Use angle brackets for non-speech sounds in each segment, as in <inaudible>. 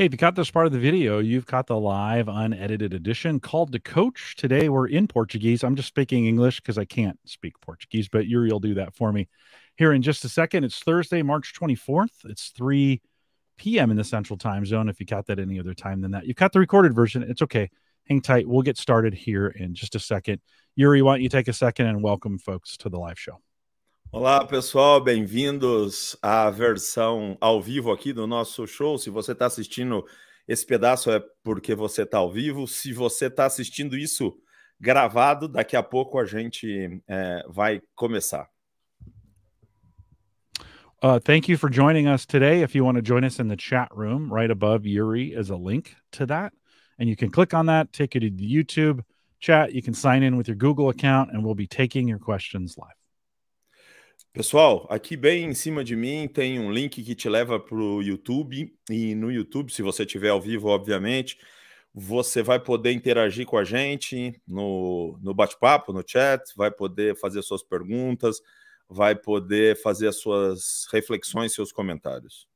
Hey, if you caught this part of the video, you've caught the live unedited edition called to coach. Today we're in Portuguese. I'm just speaking English because I can't speak Portuguese, but Yuri will do that for me here in just a second. It's Thursday, March 24th. It's 3 p.m. in the central time zone. If you caught that any other time than that, you've caught the recorded version. It's okay. Hang tight. We'll get started here in just a second. Yuri, why don't you take a second and welcome folks to the live show? Olá, pessoal, bem-vindos à versão ao vivo aqui do nosso show. Se você está assistindo esse pedaço, é porque você está ao vivo. Se você está assistindo isso gravado, daqui a pouco a gente é, vai começar. Uh, thank you for joining us today. If you want to join us in the chat room, right above Yuri is a link to that. And you can click on that, take you to the YouTube chat. You can sign in with your Google account, and we'll be taking your questions live. Pessoal, aqui bem em cima de mim tem um link que te leva para o YouTube. E no YouTube, se você estiver ao vivo, obviamente, você vai poder interagir com a gente no, no bate-papo, no chat, vai poder fazer suas perguntas, vai poder fazer as suas reflexões, seus comentários.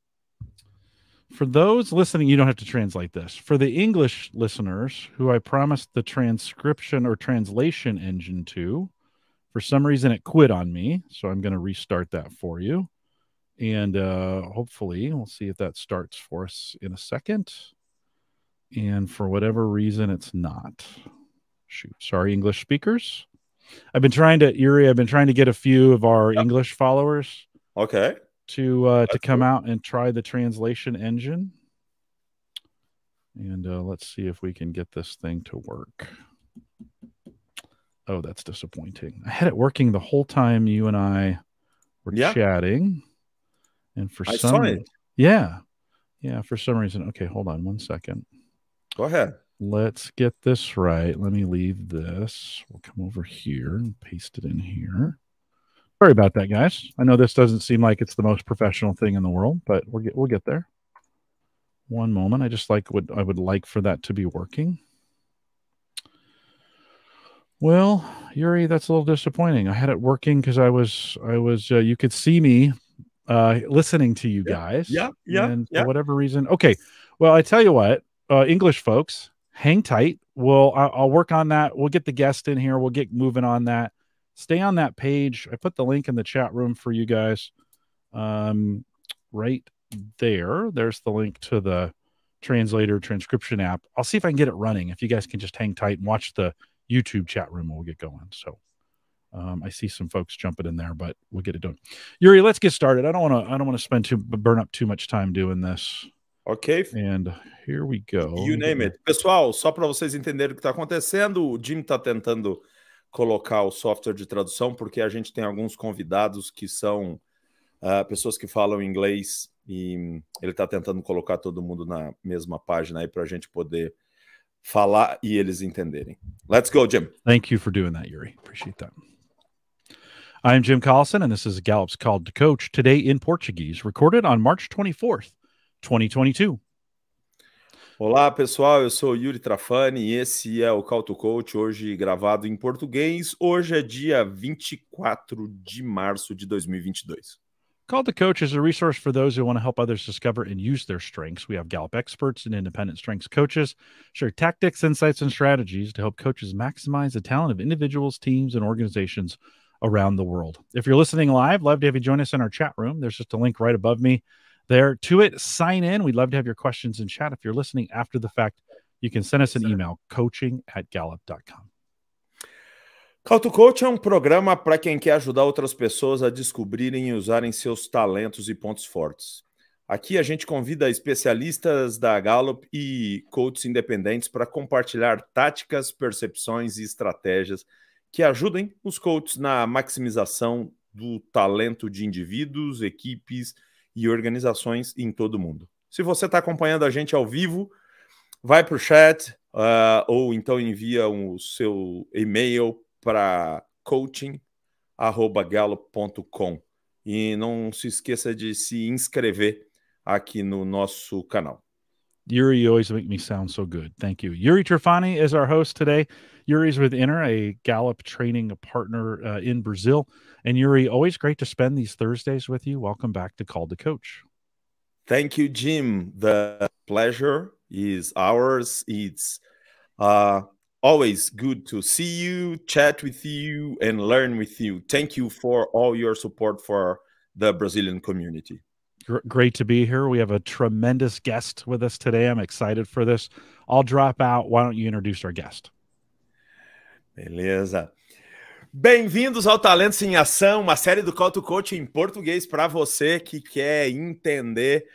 For those listening, you don't have to translate this. For the English listeners, who I promised the transcription or translation engine to, For some reason, it quit on me. So I'm going to restart that for you. And uh, hopefully, we'll see if that starts for us in a second. And for whatever reason, it's not. Shoot. Sorry, English speakers. I've been trying to, Erie, I've been trying to get a few of our yeah. English followers. Okay. To uh, to come cool. out and try the translation engine. And uh, let's see if we can get this thing to work. Oh, that's disappointing. I had it working the whole time you and I were yeah. chatting. And for I some yeah. Yeah, for some reason. Okay, hold on one second. Go ahead. Let's get this right. Let me leave this. We'll come over here and paste it in here. Sorry about that, guys. I know this doesn't seem like it's the most professional thing in the world, but we'll get we'll get there. One moment. I just like would I would like for that to be working. Well, Yuri, that's a little disappointing. I had it working because I was, I was, uh, you could see me uh, listening to you guys. Yeah, yeah. And yeah. for whatever reason, okay. Well, I tell you what, uh, English folks, hang tight. We'll, I'll, I'll work on that. We'll get the guest in here. We'll get moving on that. Stay on that page. I put the link in the chat room for you guys. Um, right there. There's the link to the translator transcription app. I'll see if I can get it running. If you guys can just hang tight and watch the YouTube chat room when we get going. So um, I see some folks jumping in there, but we'll get it done. Yuri, let's get started. I don't want to. I don't want to spend too burn up too much time doing this. Ok. And here we go. You name it. Pessoal, só para vocês entenderem o que está acontecendo, o Jim está tentando colocar o software de tradução porque a gente tem alguns convidados que são uh, pessoas que falam inglês e ele está tentando colocar todo mundo na mesma página aí para a gente poder falar e eles entenderem. Let's go, Jim. Thank you for doing that, Yuri. Appreciate that. I'm Jim Collison, and this is Gallup's Called to Coach today in Portuguese, recorded on March 24th, 2022. Olá, pessoal. Eu sou Yuri Trafani e esse é o Call to Coach, hoje gravado em português. Hoje é dia 24 de março de 2022. Call the Coach is a resource for those who want to help others discover and use their strengths. We have Gallup experts and independent strengths coaches share tactics, insights, and strategies to help coaches maximize the talent of individuals, teams, and organizations around the world. If you're listening live, love to have you join us in our chat room. There's just a link right above me there to it. Sign in. We'd love to have your questions in chat. If you're listening after the fact, you can send us an email coaching at gallup.com. Cauto Coach é um programa para quem quer ajudar outras pessoas a descobrirem e usarem seus talentos e pontos fortes. Aqui a gente convida especialistas da Gallup e coaches independentes para compartilhar táticas, percepções e estratégias que ajudem os coaches na maximização do talento de indivíduos, equipes e organizações em todo o mundo. Se você está acompanhando a gente ao vivo, vai para o chat uh, ou então envia o um, seu e-mail para coaching@galo.com e não se esqueça de se inscrever aqui no nosso canal. Yuri, you always make me sound so good. Thank you. Yuri Trefani is our host today. Yuri's with Inner, a Gallup training partner uh, in Brazil. And Yuri, always great to spend these Thursdays with you. Welcome back to Call the Coach. Thank you, Jim. The pleasure is ours. It's uh, Always good to see you, chat with you, and learn with you. Thank you for all your support for the Brazilian community. Great to be here. We have a tremendous guest with us today. I'm excited for this. I'll drop out. Why don't you introduce our guest? Beleza. Bem-vindos ao Talentos em Ação, uma série do Call to Coach em português para você que quer entender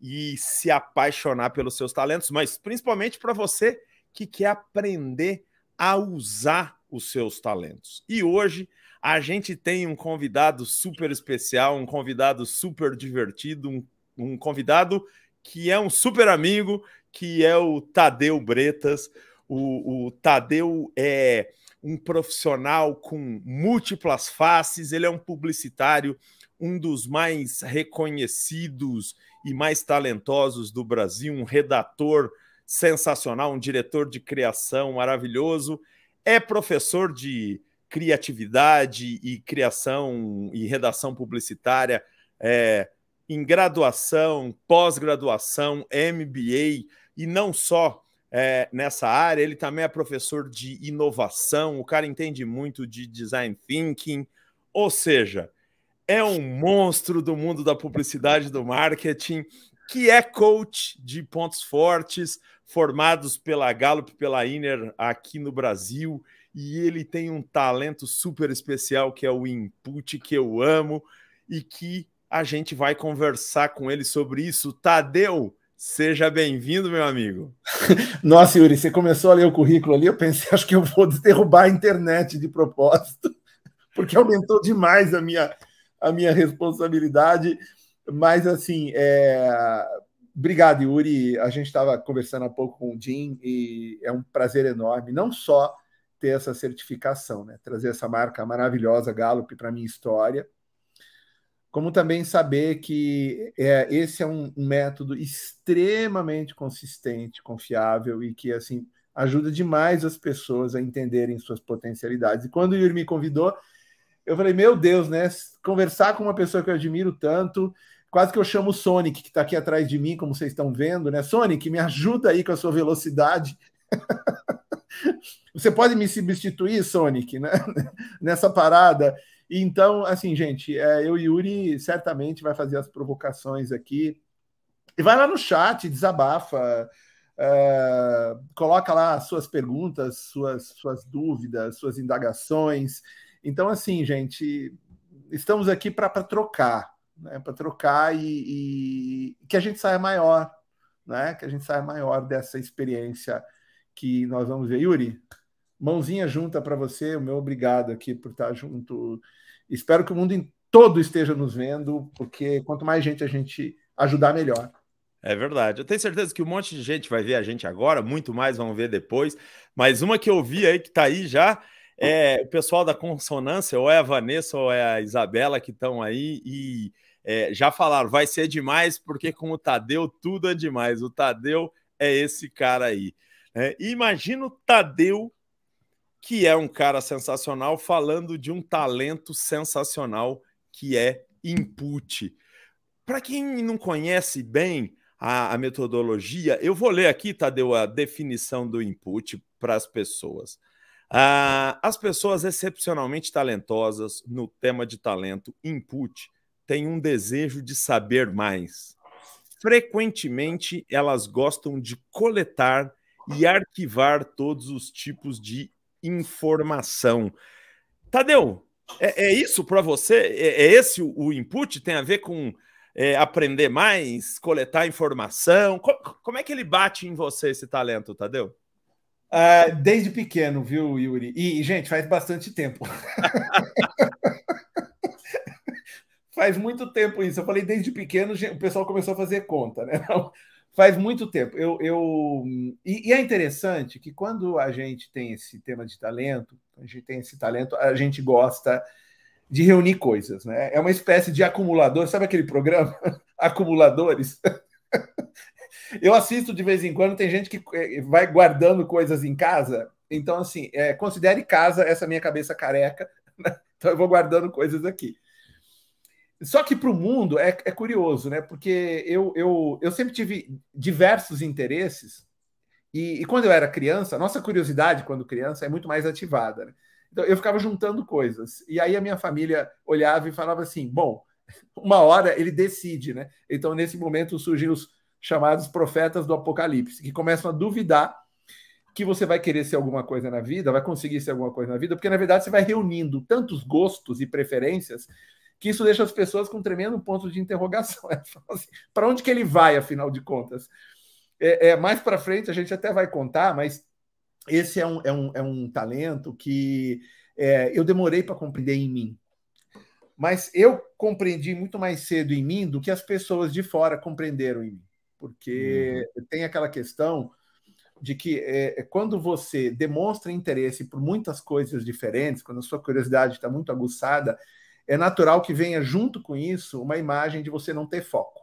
e se apaixonar pelos seus talentos, mas principalmente para você que quer aprender a usar os seus talentos. E hoje a gente tem um convidado super especial, um convidado super divertido, um, um convidado que é um super amigo, que é o Tadeu Bretas. O, o Tadeu é um profissional com múltiplas faces, ele é um publicitário, um dos mais reconhecidos e mais talentosos do Brasil, um redator sensacional, um diretor de criação maravilhoso, é professor de criatividade e criação e redação publicitária é, em graduação, pós-graduação, MBA e não só é, nessa área, ele também é professor de inovação, o cara entende muito de design thinking, ou seja, é um monstro do mundo da publicidade do marketing que é coach de pontos fortes, formados pela Gallup, pela Inner aqui no Brasil, e ele tem um talento super especial que é o input que eu amo e que a gente vai conversar com ele sobre isso. Tadeu, Seja bem-vindo, meu amigo. <laughs> Nossa, Yuri, você começou a ler o currículo ali, eu pensei, <laughs> acho que eu vou derrubar a internet de propósito, <laughs> porque aumentou demais a minha, a minha responsabilidade. Mas, assim, é... obrigado, Yuri. A gente estava conversando há pouco com o Jim e é um prazer enorme, não só ter essa certificação, né? trazer essa marca maravilhosa Gallup para a minha história, como também saber que é, esse é um, um, método extremamente consistente, confiável e que assim ajuda demais as pessoas a entenderem suas potencialidades. E quando o Yuri me convidou, eu falei, meu Deus, né? Conversar com uma pessoa que eu admiro tanto, Quase que eu chamo o Sonic, que está aqui atrás de mim, como vocês estão vendo, né? Sonic, me ajuda aí com a sua velocidade. <laughs> Você pode me substituir, Sonic, né? <laughs> nessa parada? Então, assim, gente, é, eu e Yuri certamente vai fazer as provocações aqui. E vai lá no chat, desabafa, é, coloca lá suas perguntas, suas, suas dúvidas, suas indagações. Então, assim, gente, estamos aqui para trocar, né, para trocar e, e, que a gente saia maior, né? Que a gente saia maior dessa experiência que nós vamos ver. Yuri, mãozinha junta para você, o meu obrigado aqui por estar junto. Espero que o mundo todo esteja nos vendo, porque quanto mais gente a gente ajudar, melhor. É verdade. Eu tenho certeza que um monte de gente vai ver a gente agora, muito mais vão ver depois. Mas uma que eu vi aí que está aí já é o pessoal da Consonância, ou é a Vanessa ou é a Isabela que estão aí e é, já falaram, vai ser demais, porque com o Tadeu tudo é demais. O Tadeu é esse cara aí. É, imagina o Tadeu, que é um cara sensacional, falando de um talento sensacional que é input. Para quem não conhece bem a, a, metodologia, eu vou ler aqui, Tadeu, a definição do input para as pessoas. Ah, as pessoas excepcionalmente talentosas no tema de talento, input, têm um desejo de saber mais. Frequentemente, elas gostam de coletar e arquivar todos os tipos de informação. Tadeu, é, é isso para você? É, é, esse o, input? Tem a ver com é, aprender mais, coletar informação? Co como é que ele bate em você esse talento, Tadeu? Uh, desde pequeno, viu, Yuri? E, gente, faz bastante tempo. <laughs> faz muito tempo isso. Eu falei desde pequeno, o pessoal começou a fazer conta, né? Não, <laughs> faz muito tempo. Eu, eu... E, e, é interessante que quando a gente tem esse tema de talento, a gente tem esse talento, a gente gosta de reunir coisas, né? É uma espécie de acumulador, sabe aquele programa? <laughs> Acumuladores. <laughs> Eu assisto de vez em quando, tem gente que eh, vai guardando coisas em casa. Então, assim, é, considere casa essa minha cabeça careca. Né? Então, eu vou guardando coisas aqui. Só que para o mundo é, é, curioso, né? Porque eu, eu, eu sempre tive diversos interesses, e, e, quando eu era criança, a nossa curiosidade quando criança é muito mais ativada. Né? Então eu ficava juntando coisas. E aí a minha família olhava e falava assim: bom, <laughs> uma hora ele decide, né? Então, nesse momento, surgem os chamados profetas do apocalipse, que começam a duvidar que você vai querer ser alguma coisa na vida, vai conseguir ser alguma coisa na vida, porque na verdade você vai reunindo tantos gostos e preferências que isso deixa as pessoas com um tremendo ponto de interrogação. <laughs> assim, para onde que ele vai, afinal de contas? É, é mais para frente a gente até vai contar, mas esse é um, é um, é um talento que é, eu demorei para compreender em mim. Mas eu compreendi muito mais cedo em mim do que as pessoas de fora compreenderam em mim. Porque uhum. tem aquela questão de que é, é quando você demonstra interesse por muitas coisas diferentes, quando a sua curiosidade está muito aguçada, é natural que venha junto com isso uma imagem de você não ter foco.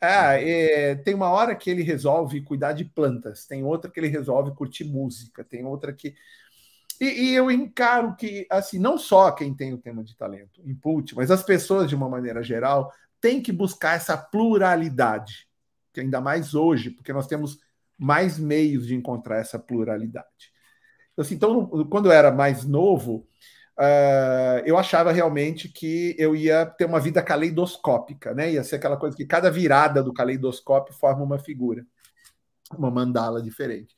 Ah, uhum. é, tem uma hora que ele resolve cuidar de plantas, tem outra que ele resolve curtir música, tem outra que. E, e, eu encaro que, assim, não só quem tem o tema de talento, input, mas as pessoas, de uma maneira geral, têm que buscar essa pluralidade, que ainda mais hoje, porque nós temos mais meios de encontrar essa pluralidade. Então, assim, então, quando eu era mais novo, Uh, eu achava realmente que eu ia ter uma vida caleidoscópica, né? Ia ser aquela coisa que cada virada do caleidoscópio forma uma figura, uma mandala diferente.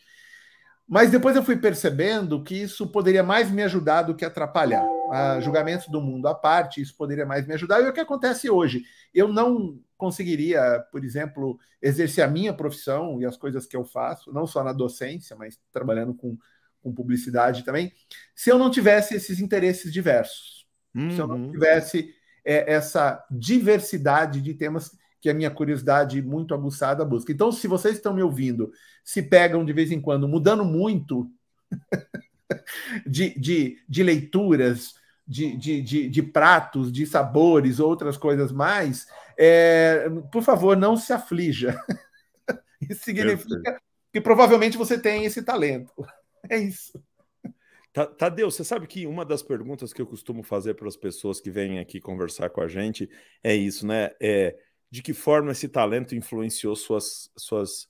Mas depois eu fui percebendo que isso poderia mais me ajudar do que atrapalhar. A ah, julgamento do mundo à parte, isso poderia mais me ajudar. E é o que acontece hoje? Eu não conseguiria, por exemplo, exercer a minha profissão e as coisas que eu faço, não só na docência, mas trabalhando com com publicidade também, se eu não tivesse esses interesses diversos. Uhum. Se eu não uhum. tivesse é, essa diversidade de temas que a minha curiosidade muito aguçada busca. Então, se vocês estão me ouvindo, se pegam de vez em quando, mudando muito <laughs> de, de, de leituras, de, de, de, de, pratos, de sabores, outras coisas mais, é, por favor, não se aflija. <laughs> Isso significa que provavelmente você tem esse talento. É isso. Tadeu, você sabe que uma das perguntas que eu costumo fazer para as pessoas que vêm aqui conversar com a gente é isso, né? É, de que forma esse talento influenciou suas, suas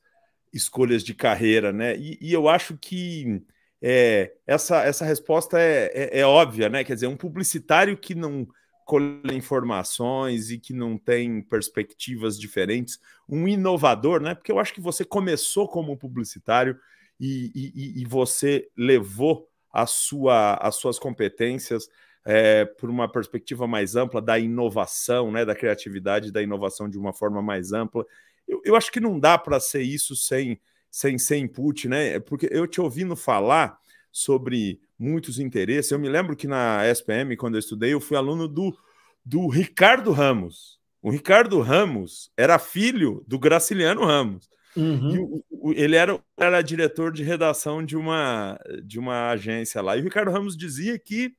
escolhas de carreira, né? E, e eu acho que é, essa, essa resposta é, é, é, óbvia, né? Quer dizer, um publicitário que não colhe informações e que não tem perspectivas diferentes, um inovador, né? Porque eu acho que você começou como publicitário e, e, e você levou a sua, as suas competências é, por uma perspectiva mais ampla da inovação, né, da criatividade da inovação de uma forma mais ampla. Eu, eu acho que não dá para ser isso sem, sem, sem input, né? É porque eu te ouvindo falar sobre muitos interesses. Eu me lembro que na SPM, quando eu estudei, eu fui aluno do, do Ricardo Ramos. O Ricardo Ramos era filho do Graciliano Ramos. Uhum. O, o, ele era, era diretor de redação de uma, de uma agência lá. E o Ricardo Ramos dizia que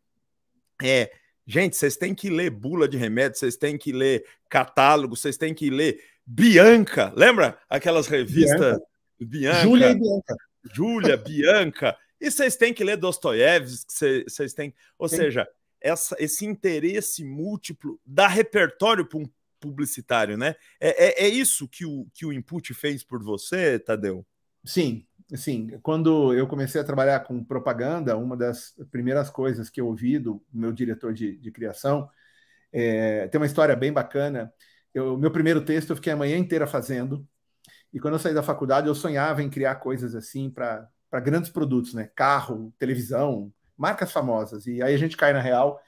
é, gente, vocês têm que ler bula de remédio, vocês têm que ler catálogo, vocês têm que ler Bianca. Lembra aquelas revistas Bianca? Júlia e Bianca. Júlia, Bianca. E vocês têm que ler Dostoiévski, vocês têm. Ou Sim. seja, essa, esse interesse múltiplo dá repertório para um publicitário, né? É, é, é, isso que o, que o Input fez por você, Tadeu? Sim, sim. Quando eu comecei a trabalhar com propaganda, uma das primeiras coisas que eu ouvi do meu diretor de, de criação é, tem uma história bem bacana. O meu primeiro texto eu fiquei a manhã inteira fazendo, e quando eu saí da faculdade eu sonhava em criar coisas assim para grandes produtos, né? Carro, televisão, marcas famosas. E aí a gente cai na real.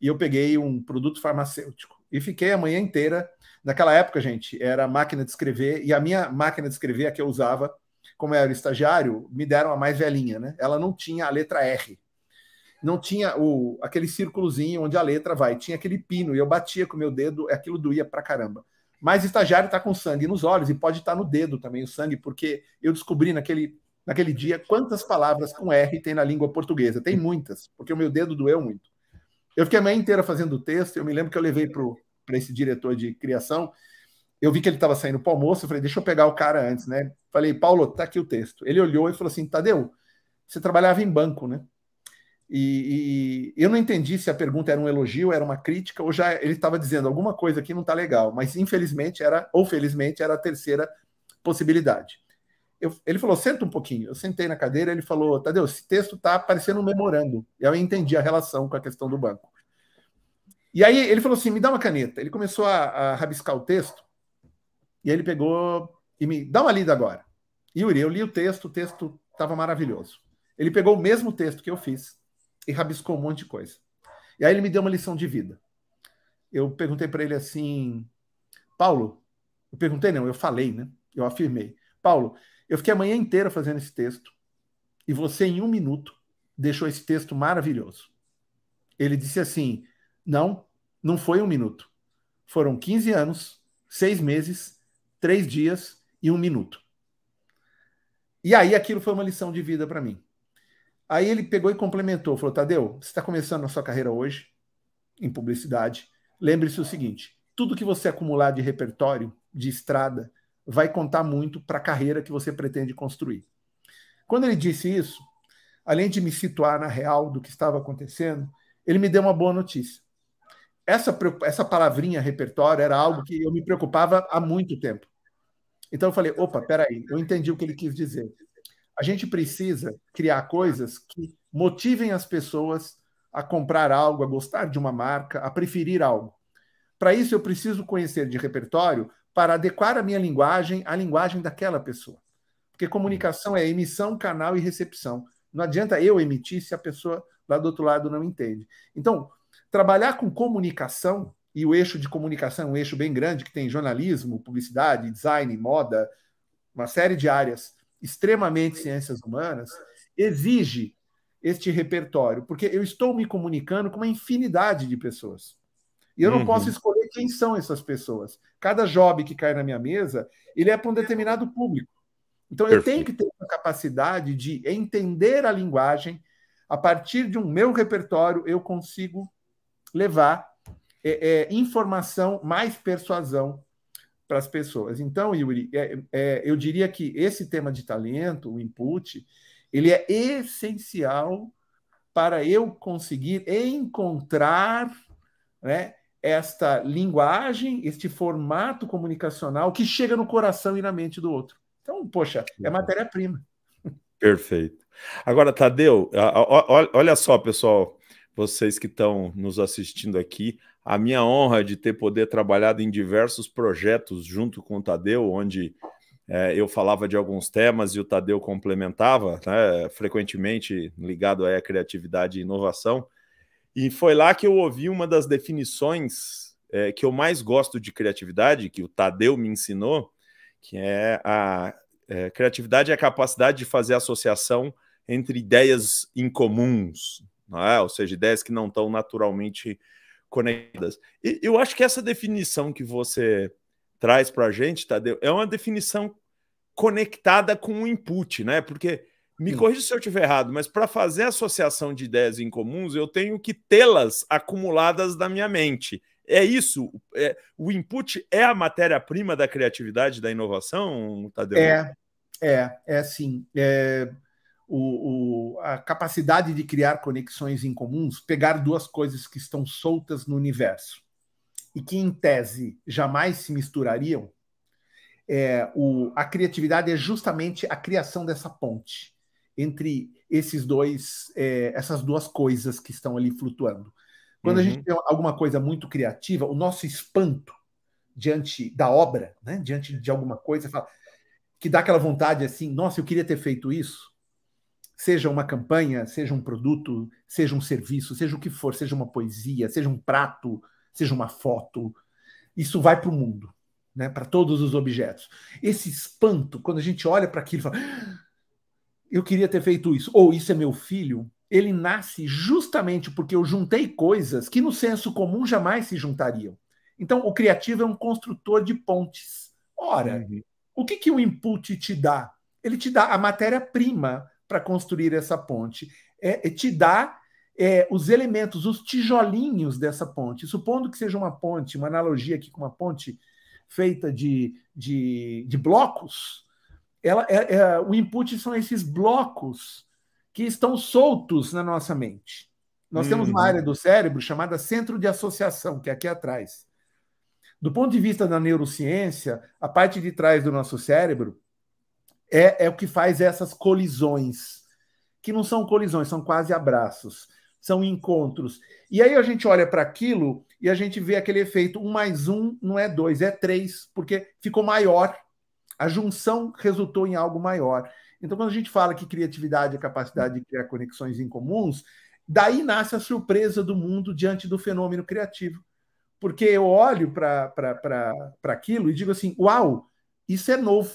E eu peguei um produto farmacêutico e fiquei a manhã inteira. Naquela época, gente, era máquina de escrever, e a minha máquina de escrever, a que eu usava, como eu era estagiário, me deram a mais velhinha, né? Ela não tinha a letra R. Não tinha o, aquele círculozinho onde a letra vai, tinha aquele pino, e eu batia com o meu dedo, aquilo doía pra caramba. Mas estagiário está com sangue nos olhos e pode estar tá no dedo também o sangue, porque eu descobri naquele, naquele dia quantas palavras com R tem na língua portuguesa. Tem muitas, porque o meu dedo doeu muito. Eu fiquei a manhã inteira fazendo o texto, eu me lembro que eu levei para esse diretor de criação, eu vi que ele estava saindo para o almoço, eu falei, deixa eu pegar o cara antes, né? Falei, Paulo, tá aqui o texto. Ele olhou e falou assim, Tadeu, você trabalhava em banco, né? E, e eu não entendi se a pergunta era um elogio, era uma crítica, ou já ele estava dizendo alguma coisa que não está legal, mas infelizmente era, ou felizmente, era a terceira possibilidade. Eu, ele falou, senta um pouquinho. Eu sentei na cadeira, ele falou, Tadeu, esse texto está parecendo um memorando. Eu entendi a relação com a questão do banco. E aí ele falou assim, me dá uma caneta. Ele começou a, a rabiscar o texto e ele pegou e me dá uma lida agora. Yuri, eu li o texto, o texto estava maravilhoso. Ele pegou o mesmo texto que eu fiz e rabiscou um monte de coisa. E aí ele me deu uma lição de vida. Eu perguntei para ele assim, Paulo, eu perguntei não, eu falei, né? Eu afirmei, Paulo, eu fiquei a manhã inteira fazendo esse texto e você, em um minuto, deixou esse texto maravilhoso. Ele disse assim: não, não foi um minuto. Foram 15 anos, seis meses, três dias e um minuto. E aí aquilo foi uma lição de vida para mim. Aí ele pegou e complementou, falou: Tadeu, você está começando a sua carreira hoje em publicidade. Lembre-se o seguinte: tudo que você acumular de repertório, de estrada, vai contar muito para a carreira que você pretende construir. Quando ele disse isso, além de me situar na real do que estava acontecendo, ele me deu uma boa notícia. Essa, essa palavrinha repertório era algo que eu me preocupava há muito tempo. Então eu falei: opa, peraí, eu entendi o que ele quis dizer. A gente precisa criar coisas que motivem as pessoas a comprar algo, a gostar de uma marca, a preferir algo. Para isso, eu preciso conhecer de repertório para adequar a minha linguagem à linguagem daquela pessoa. Porque hum. comunicação é emissão, canal e recepção. Não adianta eu emitir se a pessoa lá do outro lado não entende. Então, trabalhar com comunicação, e o eixo de comunicação é um eixo bem grande, que tem jornalismo, publicidade, design, moda, uma série de áreas, extremamente ciências humanas, exige este repertório, porque eu estou me comunicando com uma infinidade de pessoas. E eu não posso uhum. escolher quem são essas pessoas. Cada job que cai na minha mesa, ele é para um determinado público. Então Perfeito. eu tenho que ter a capacidade de entender a linguagem. A partir de um meu repertório, eu consigo levar é, é, informação mais persuasão para as pessoas. Então, Yuri, é, é, eu diria que esse tema de talento, o input, ele é essencial para eu conseguir encontrar né, esta linguagem, este formato comunicacional que chega no coração e na mente do outro. Então, poxa, é uhum. matéria-prima. Perfeito. Agora, Tadeu, olha só, pessoal, vocês que estão nos assistindo aqui, a minha honra de ter poder trabalhado em diversos projetos junto com o Tadeu, onde é, eu falava de alguns temas e o Tadeu complementava, né, frequentemente ligado à criatividade e inovação. E foi lá que eu ouvi uma das definições é, que eu mais gosto de criatividade, que o Tadeu me ensinou, que é a é, criatividade é a capacidade de fazer associação entre ideias incomuns, é? ou seja, ideias que não estão naturalmente conectadas. E eu acho que essa definição que você traz para a gente, Tadeu, é uma definição conectada com o input, né? Porque me hum. corrija se eu estiver errado, mas para fazer associação de ideias em comuns, eu tenho que tê-las acumuladas na minha mente. É isso? É, o input é a matéria-prima da criatividade, da inovação, Tadeu? É, é, é sim. É, o, o, a capacidade de criar conexões em comuns, pegar duas coisas que estão soltas no universo e que, em tese, jamais se misturariam, é, o, a criatividade é justamente a criação dessa ponte entre esses dois, é, essas duas coisas que estão ali flutuando. Quando uhum. a gente uhum. tem alguma coisa muito criativa, o nosso espanto diante da obra, né, diante de alguma coisa, fala, que dá aquela vontade assim, nossa, eu queria ter feito isso. Seja uma campanha, seja um produto, seja um serviço, seja o que for, seja uma poesia, seja um prato, seja uma foto, isso vai para o mundo, né, para todos os objetos. Esse espanto, quando a gente olha para aquilo e fala, eu queria ter feito isso, ou isso é meu filho, ele nasce justamente porque eu juntei coisas que no senso comum jamais se juntariam. Então, o criativo é um construtor de pontes. Ora, uhum. o que, que o input te dá? Ele te dá a matéria-prima para construir essa ponte. É, é, te dá é, os elementos, os tijolinhos dessa ponte. Supondo que seja uma ponte, uma analogia aqui com uma ponte feita de, de, de blocos, ela, é, é, o input são esses blocos que estão soltos na nossa mente. Nós hum. temos uma uhum. área do cérebro chamada centro de associação, que é aqui atrás. Do ponto de vista da neurociência, a parte de trás do nosso cérebro é, é o que faz essas colisões, que não são colisões, são quase abraços, são encontros. E aí a gente olha para aquilo e a gente vê aquele efeito: um mais um não é dois, é três, porque ficou maior a junção resultou em algo maior. Então, quando a gente fala que criatividade é capacidade de criar conexões incomuns, daí nasce a surpresa do mundo diante do fenômeno criativo. Porque eu olho para aquilo e digo assim: uau, isso é novo,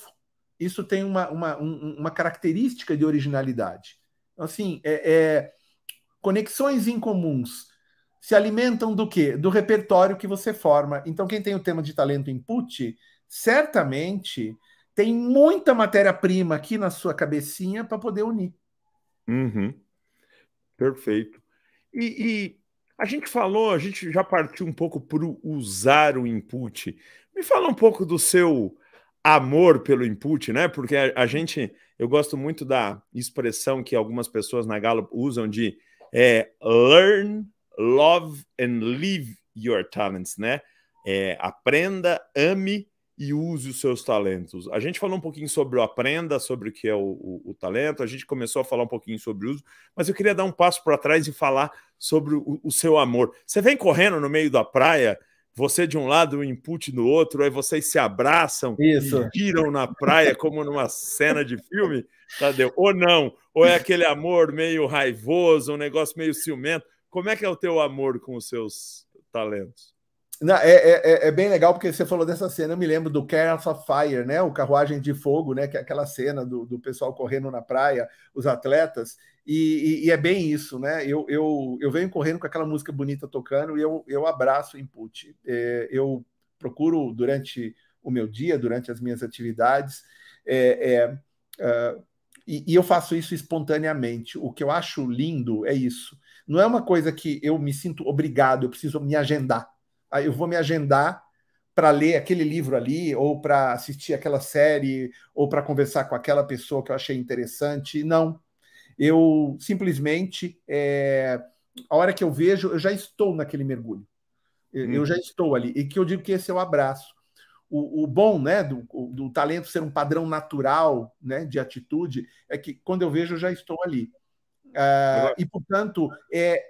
isso tem uma, uma, uma característica de originalidade. Então, assim, é, é, conexões incomuns se alimentam do quê? Do repertório que você forma. Então, quem tem o tema de talento input, certamente tem muita matéria-prima aqui na sua cabecinha para poder unir. Uhum. Perfeito. E, e, a gente falou, a gente já partiu um pouco para usar o input. Me fala um pouco do seu amor pelo input, né? Porque a, a gente, eu gosto muito da expressão que algumas pessoas na Galo usam de é, learn, love and live your talents, né? É, aprenda, ame e use os seus talentos. A gente falou um pouquinho sobre o aprenda, sobre o que é o, o, o talento, a gente começou a falar um pouquinho sobre o uso, mas eu queria dar um passo para trás e falar sobre o, o, seu amor. Você vem correndo no meio da praia, você de um lado, o um input do outro, aí vocês se abraçam Isso. e giram na praia como numa cena de filme, Tadeu? Tá, Ou não? Ou é aquele amor meio raivoso, um negócio meio ciumento? Como é que é o teu amor com os seus talentos? Não, é, é, é, é, bem legal porque você falou dessa cena, eu me lembro do Cars of Fire, né? O Carruagem de Fogo, né? Que é aquela cena do, do pessoal correndo na praia, os atletas, e, e, e é bem isso, né? Eu, eu, eu venho correndo com aquela música bonita tocando e eu, eu abraço o input. É, eu procuro durante o meu dia, durante as minhas atividades, é, é ah, e, e eu faço isso espontaneamente. O que eu acho lindo é isso. Não é uma coisa que eu me sinto obrigado, eu preciso me agendar eu vou me agendar para ler aquele livro ali, ou para assistir aquela série, ou para conversar com aquela pessoa que eu achei interessante. Não. Eu simplesmente, é, a hora que eu vejo, eu já estou naquele mergulho. Eu, hum. eu uhum. já estou ali. E que eu digo que esse é o abraço. O, o bom né, do, do talento ser um padrão natural né, de atitude é que quando eu vejo, eu já estou ali. Ah, e, portanto, é,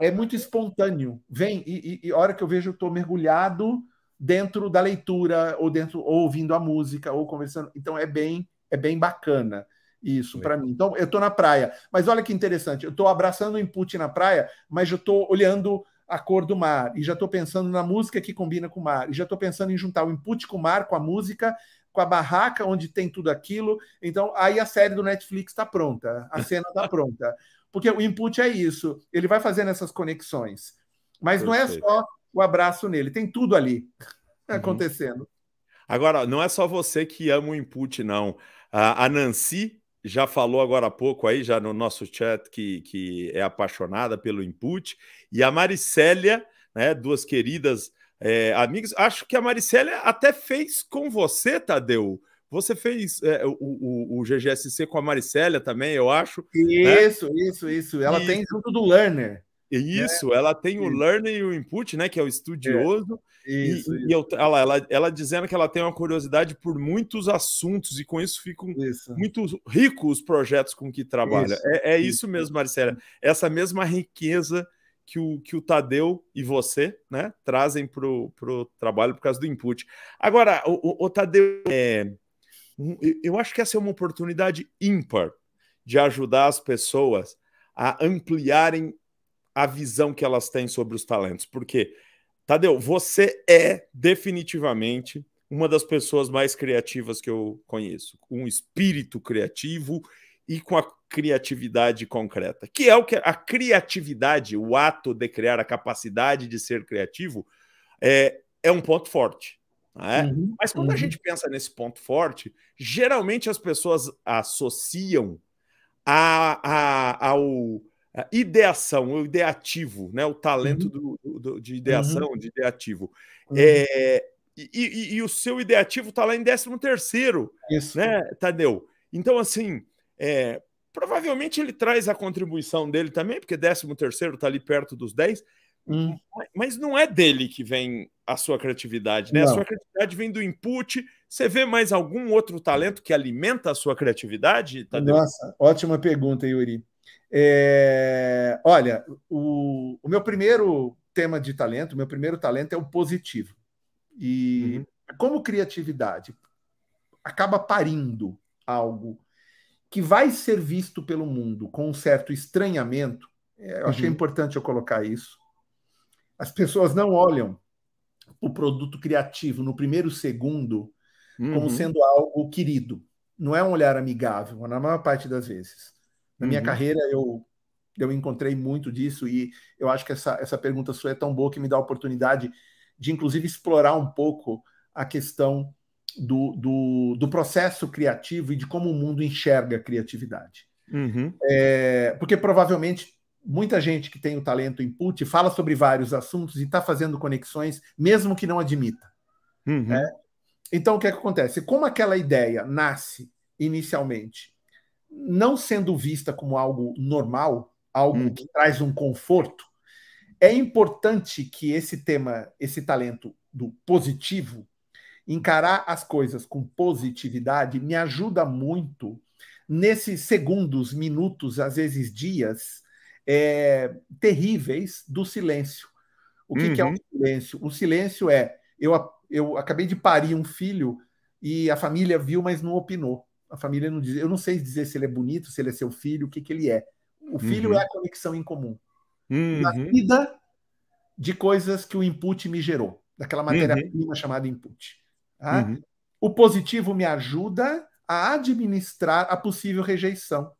é muito espontâneo. Vem, e, e, e hora que eu vejo, eu estou mergulhado dentro da leitura, ou dentro, ou ouvindo a música, ou conversando. Então é bem, é bem bacana isso para mim. Então, eu estou na praia. Mas olha que interessante, eu estou abraçando o input na praia, mas eu estou olhando a cor do mar, e já estou pensando na música que combina com o mar, e já estou pensando em juntar o input com o mar, com a música, com a barraca onde tem tudo aquilo. Então, aí a série do Netflix está pronta, a cena está pronta. Porque o input é isso, ele vai fazendo essas conexões. Mas não é só o abraço nele, tem tudo ali uhum. acontecendo. Agora, não é só você que ama o input, não. A Nancy já falou agora há pouco aí, já no nosso chat, que, que é apaixonada pelo input. E a Maricélia, né, duas queridas é, amigos. Acho que a Maricélia até fez com você, Tadeu. Você fez é, o, o, o, GGSC com a Maricélia também, eu acho. Isso, né? isso, isso. Ela e... tem junto do Learner. Isso, né? ela tem isso. Né? o Learner e o input, né? Que é o estudioso. É. Isso, e, isso. e eu, ela, ela, ela dizendo que ela tem uma curiosidade por muitos assuntos, e com isso ficam muito ricos os projetos com que trabalha. é, é isso mesmo, Marcela. Essa mesma riqueza que o, que o Tadeu e você né, trazem para o trabalho por causa do input. Agora, o, o, o Tadeu, é, eu acho que essa é uma oportunidade ímpar de ajudar as pessoas a ampliarem a visão que elas têm sobre os talentos. Porque, Tadeu, você é definitivamente uma das pessoas mais criativas que eu conheço, um espírito criativo e com a criatividade concreta, que é o que a criatividade, o ato de criar, a capacidade de ser criativo, é, é um ponto forte. É? Uhum, Mas quando uhum. a gente pensa nesse ponto forte, geralmente as pessoas associam a, a, ao a ideação, o ideativo, né? o talento uhum. do, do, de uhum. ideação, de ideativo. Uhum. É, e, e, e, o seu ideativo está lá em 13 terceiro, né, Tadeu? Então, assim, é, Provavelmente ele traz a contribuição dele também, porque 13 terceiro está ali perto dos 10, hum. mas não é dele que vem a sua criatividade, né? Não. A sua criatividade vem do input. Você vê mais algum outro talento que alimenta a sua criatividade, Tadeu? Nossa, ótima pergunta, Yuri. É... Olha, o... o meu primeiro tema de talento, meu primeiro talento é o positivo. E uhum. como criatividade acaba parindo algo que vai ser visto pelo mundo com um certo estranhamento, é, eu achei uhum. importante eu colocar isso. As pessoas não olham o produto criativo no primeiro segundo uhum. como sendo algo querido. Não é um olhar amigável, na maior parte das vezes. Na minha uhum. carreira, eu, eu encontrei muito disso e eu acho que essa, essa pergunta sua é tão boa que me dá a oportunidade de, inclusive, explorar um pouco a questão do, do, do processo criativo e de como o mundo enxerga a criatividade. Uhum. É, porque provavelmente muita gente que tem o talento input fala sobre vários assuntos e está fazendo conexões, mesmo que não admita. Uhum. Né? Então, o que, é que acontece? Como aquela ideia nasce inicialmente, não sendo vista como algo normal, algo uhum. que traz um conforto, é importante que esse tema, esse talento do positivo, encarar as coisas com positividade me ajuda muito nesses segundos, minutos, às vezes dias é, terríveis do silêncio. O que, uhum. que é o um uhum. silêncio? O silêncio é eu, eu acabei de parir um filho e a família viu, mas não opinou. A família não diz. Eu não sei dizer se ele é bonito, se ele é seu filho, o que, que ele é. O filho uhum. é a conexão em comum. Uhum. Na vida de coisas que o input me gerou, daquela matéria-prima uhum. chamada input. Tá? Uhum. O positivo me ajuda a administrar a possível rejeição.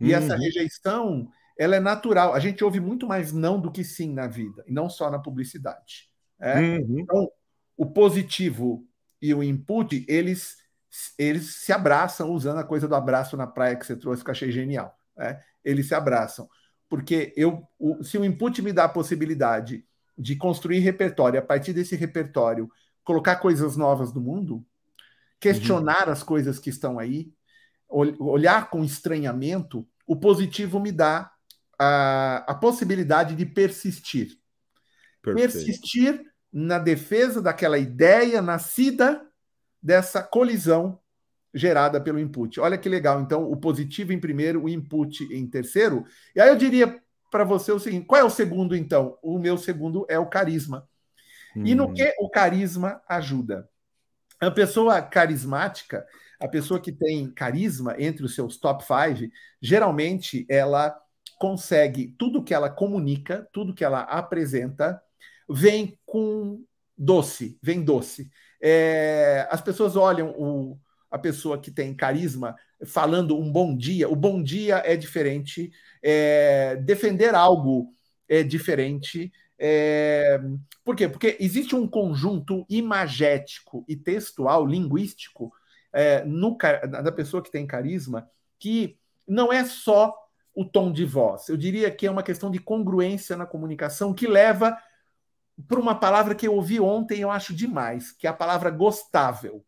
E uhum. essa rejeição, ela é natural. A gente ouve muito mais não do que sim na vida, e não só na publicidade. É? Uhum. Então, o positivo e o input, eles, eles se abraçam, usando a coisa do abraço na praia que você trouxe, que eu achei genial. É? Eles se abraçam. Porque eu, o, se o input me dá a possibilidade de construir repertório, a partir desse repertório, colocar coisas novas no mundo, questionar uhum. as coisas que estão aí, ol olhar com estranhamento, o positivo me dá a, a possibilidade de persistir. Perfeito. Persistir na defesa daquela ideia nascida dessa colisão gerada pelo input. Olha que legal. Então, o positivo em primeiro, o input em terceiro. E aí eu diria para você o seguinte: qual é o segundo, então? O meu segundo é o carisma. E no que o carisma ajuda? A pessoa carismática, a pessoa que tem carisma entre os seus top five, geralmente ela consegue tudo que ela comunica, tudo que ela apresenta, vem com doce, vem doce. É, as pessoas olham o, a pessoa que tem carisma falando um bom dia. O bom dia é diferente, é, defender algo é diferente, é... Por quê? Porque existe um conjunto imagético e textual, linguístico, é, no, da pessoa que tem carisma, que não é só o tom de voz. Eu diria que é uma questão de congruência na comunicação que leva para uma palavra que eu ouvi ontem, eu acho demais, que é a palavra gostável.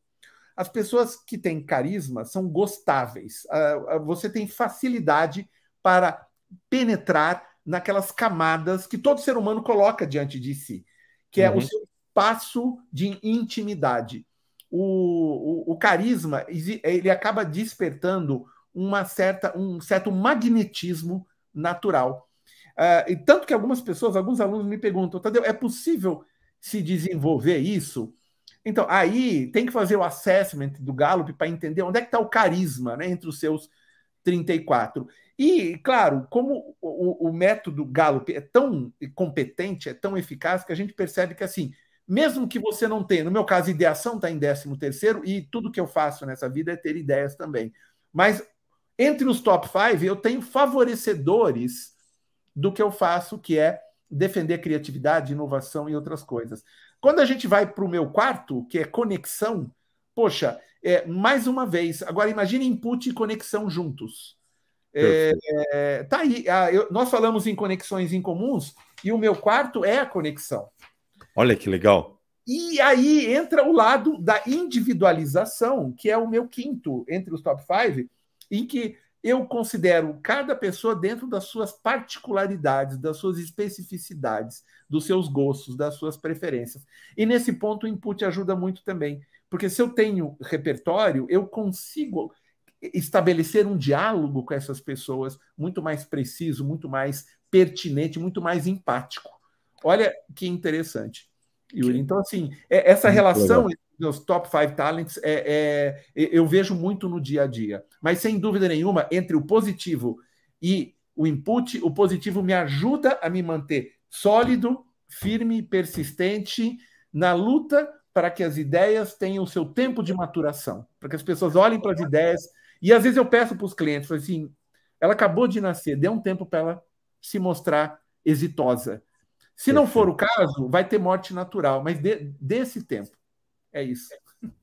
As pessoas que têm carisma são gostáveis. Ah, ah, você tem facilidade para penetrar naquelas camadas que todo ser humano coloca diante de si, que é o uhum. seu espaço de intimidade. O, o, o, carisma ele acaba despertando uma certa, um certo magnetismo natural. Uh, e tanto que algumas pessoas, alguns alunos me perguntam, Tadeu, é possível se desenvolver isso? Então, aí tem que fazer o assessment do Gallup para entender onde é que está o carisma né, entre os seus 34. E, claro, como o, o método Gallup é tão competente, é tão eficaz, que a gente percebe que, assim, mesmo que você não tenha, no meu caso, ideação está em 13 terceiro e tudo que eu faço nessa vida é ter ideias também. Mas entre os top 5, eu tenho favorecedores do que eu faço, que é defender criatividade, inovação e outras coisas. Quando a gente vai para o meu quarto, que é conexão, poxa, é, mais uma vez, agora imagine input e conexão juntos. É, tá aí. Ah, eu, nós falamos em conexões incomuns e o meu quarto é a conexão. Olha que legal. E aí entra o lado da individualização, que é o meu quinto entre os top five, em que eu considero cada pessoa dentro das suas particularidades, das suas especificidades, dos seus gostos, das suas preferências. E nesse ponto o input ajuda muito também, porque se eu tenho repertório, eu consigo estabelecer um diálogo com essas pessoas muito mais preciso, muito mais pertinente, muito mais empático. Olha que interessante, Yuri. Então, assim, é, essa muito relação dos entre os top five talents é, é, eu vejo muito no dia a dia. Mas, sem dúvida nenhuma, entre o positivo e o input, o positivo me ajuda a me manter sólido, firme, persistente na luta para que as ideias tenham o seu tempo de maturação, para que as pessoas olhem para as ideias e às vezes eu peço para os clientes, assim, ela acabou de nascer, dê um tempo para ela se mostrar exitosa. Se não for o caso, vai ter morte natural, mas dê, dê esse tempo. É isso.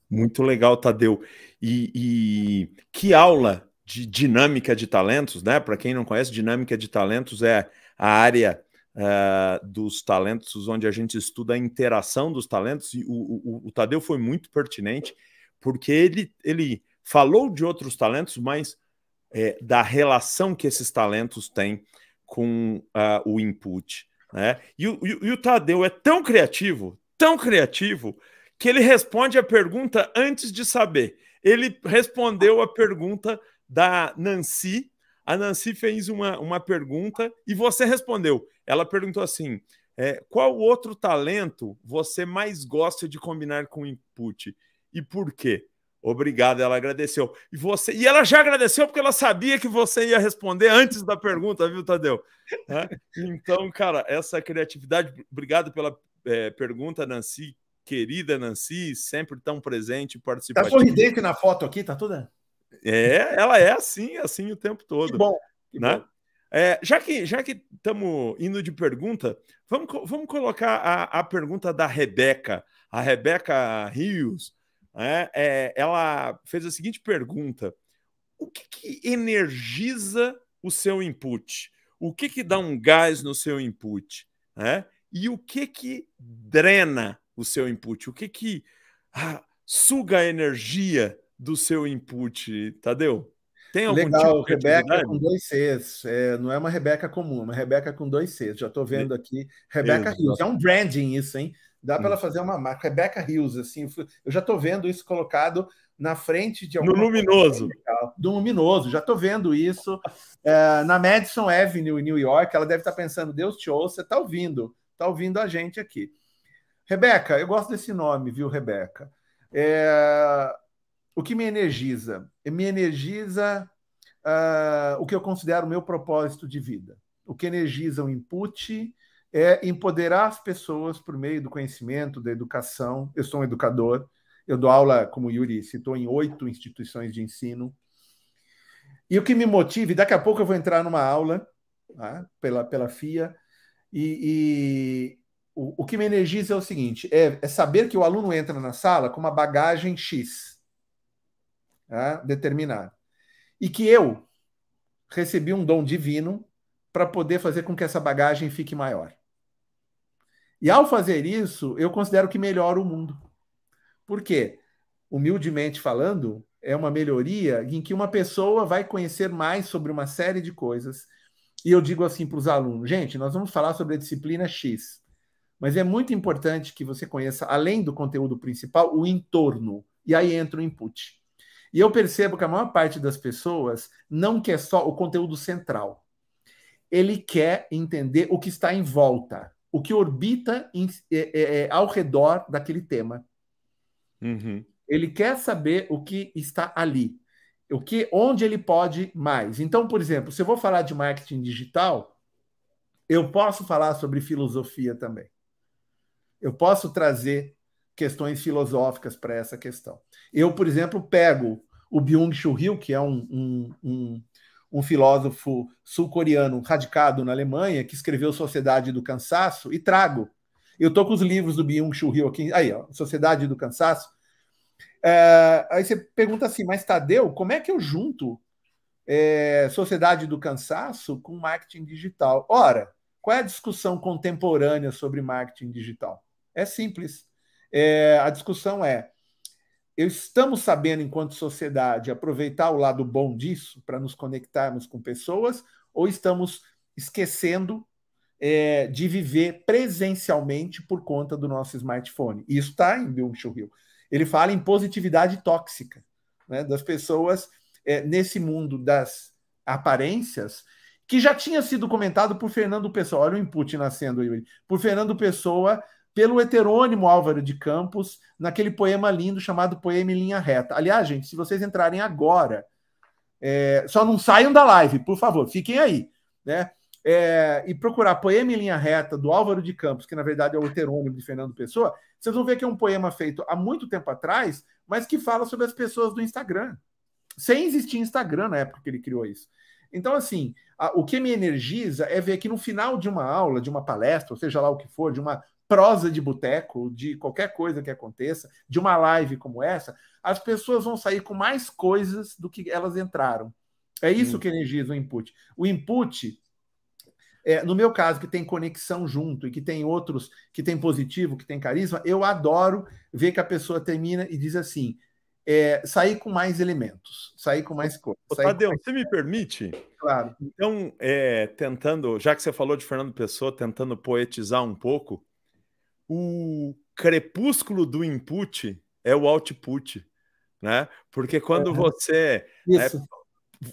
Muito legal, Tadeu. E, e, que aula de dinâmica de talentos, né? Para quem não conhece, dinâmica de talentos é a área uh, dos talentos onde a gente estuda a interação dos talentos. E o, o, o Tadeu foi muito pertinente, porque ele, ele Falou de outros talentos, mas é, da relação que esses talentos têm com uh, o input. Né? E, o, e, o Tadeu é tão criativo, tão criativo, que ele responde a pergunta antes de saber. Ele respondeu a pergunta da Nancy. A Nancy fez uma, uma pergunta e você respondeu. Ela perguntou assim: é, qual outro talento você mais gosta de combinar com input e por quê? Obrigado, ela agradeceu. E você, e ela já agradeceu porque ela sabia que você ia responder antes da pergunta, viu, Tadeu? Então, cara, essa criatividade, obrigado pela é, pergunta, Nancy, querida Nancy, sempre tão presente, participando. Tá sorridente na foto aqui, tá toda? É, ela é assim, assim o tempo todo. Que bom. Que né? Bom. É, já que já que estamos indo de pergunta, vamos, vamos colocar a, a pergunta da Rebeca, a Rebeca Rios né? é, ela fez a seguinte pergunta: o que, que energiza o seu input? O que, que dá um gás no seu input? Né? E o que, que drena o seu input? O que, que ah, suga a energia do seu input, Tadeu? Tem algum Legal, tipo Rebeca com dois Cs. É, não é uma Rebeca comum, é uma Rebeca com dois Cs. Já estou vendo aqui. Rebeca Rios. É um branding isso, hein? Dá para ela fazer uma marca. Rebecca é Hills, assim. Eu já estou vendo isso colocado na frente de algum. No luminoso. Do luminoso, já estou vendo isso. É, na Madison Avenue, em New York, ela deve estar tá pensando: Deus te ouça, está ouvindo, está ouvindo a gente aqui. Rebeca, eu gosto desse nome, viu, Rebeca? É, o que me energiza? Me energiza uh, o que eu considero meu propósito de vida. O que energiza o input, é empoderar as pessoas por meio do conhecimento, da educação. Eu sou um educador, eu dou aula, como o Yuri citou, em oito instituições de ensino. E o que me motive, daqui a pouco eu vou entrar numa aula tá, pela, pela FIA, e, e o, o, que me energiza é o seguinte: é, é, saber que o aluno entra na sala com uma bagagem X tá, determinada. E que eu recebi um dom divino para poder fazer com que essa bagagem fique maior. E ao fazer isso, eu considero que melhora o mundo. Por quê? Humildemente falando, é uma melhoria em que uma pessoa vai conhecer mais sobre uma série de coisas. E eu digo assim para os alunos: gente, nós vamos falar sobre a disciplina X, mas é muito importante que você conheça, além do conteúdo principal, o entorno. E aí entra o input. E eu percebo que a maior parte das pessoas não quer só o conteúdo central. Ele quer entender o que está em volta o que orbita em, é, é, é, ao redor daquele tema. Uhum. Ele quer saber o que está ali, o que, onde ele pode mais. Então, por exemplo, se eu vou falar de marketing digital, eu posso falar sobre filosofia também. Eu posso trazer questões filosóficas para essa questão. Eu, por exemplo, pego o Byung-Chul Hill, que é um, um, um um filósofo sul-coreano radicado na Alemanha, que escreveu Sociedade do Cansaço, e trago. Eu estou com os livros do Byung-Chul Hyo aqui, aí, ó, Sociedade do Cansaço. É, aí você pergunta assim, mas Tadeu, como é que eu junto é, Sociedade do Cansaço com marketing digital? Ora, qual é a discussão contemporânea sobre marketing digital? É simples. É, a discussão é eu estamos sabendo, enquanto sociedade, aproveitar o lado bom disso para nos conectarmos com pessoas, ou estamos esquecendo é, de viver presencialmente por conta do nosso smartphone? Isso está em Bill chul Hill. Ele fala em positividade tóxica né, das pessoas é, nesse mundo das aparências, que já tinha sido comentado por Fernando Pessoa. Olha o input nascendo, aí. Por Fernando Pessoa pelo heterônimo Álvaro de Campos, naquele poema lindo chamado Poema em Linha Reta. Aliás, gente, se vocês entrarem agora, é, só não saiam da live, por favor, fiquem aí, né? É, e procurar Poema em Linha Reta, do Álvaro de Campos, que na verdade é o heterônimo de Fernando Pessoa, vocês vão ver que é um poema feito há muito tempo atrás, mas que fala sobre as pessoas do Instagram. Sem existir Instagram na época que ele criou isso. Então, assim, a, o que me energiza é ver que no final de uma aula, de uma palestra, ou seja lá o que for, de uma prosa de boteco, de qualquer coisa que aconteça, de uma live como essa, as pessoas vão sair com mais coisas do que elas entraram. É isso hum. que energiza o input. O input, é, no meu caso, que tem conexão junto e que tem outros, que tem positivo, que tem carisma, eu adoro ver que a pessoa termina e diz assim: é, sair com mais elementos, sair com mais coisas. Tadeu, mais... você me permite? Claro. Então, é, tentando, já que você falou de Fernando Pessoa, tentando poetizar um pouco, o crepúsculo do input é o output, né? Porque quando é. você é,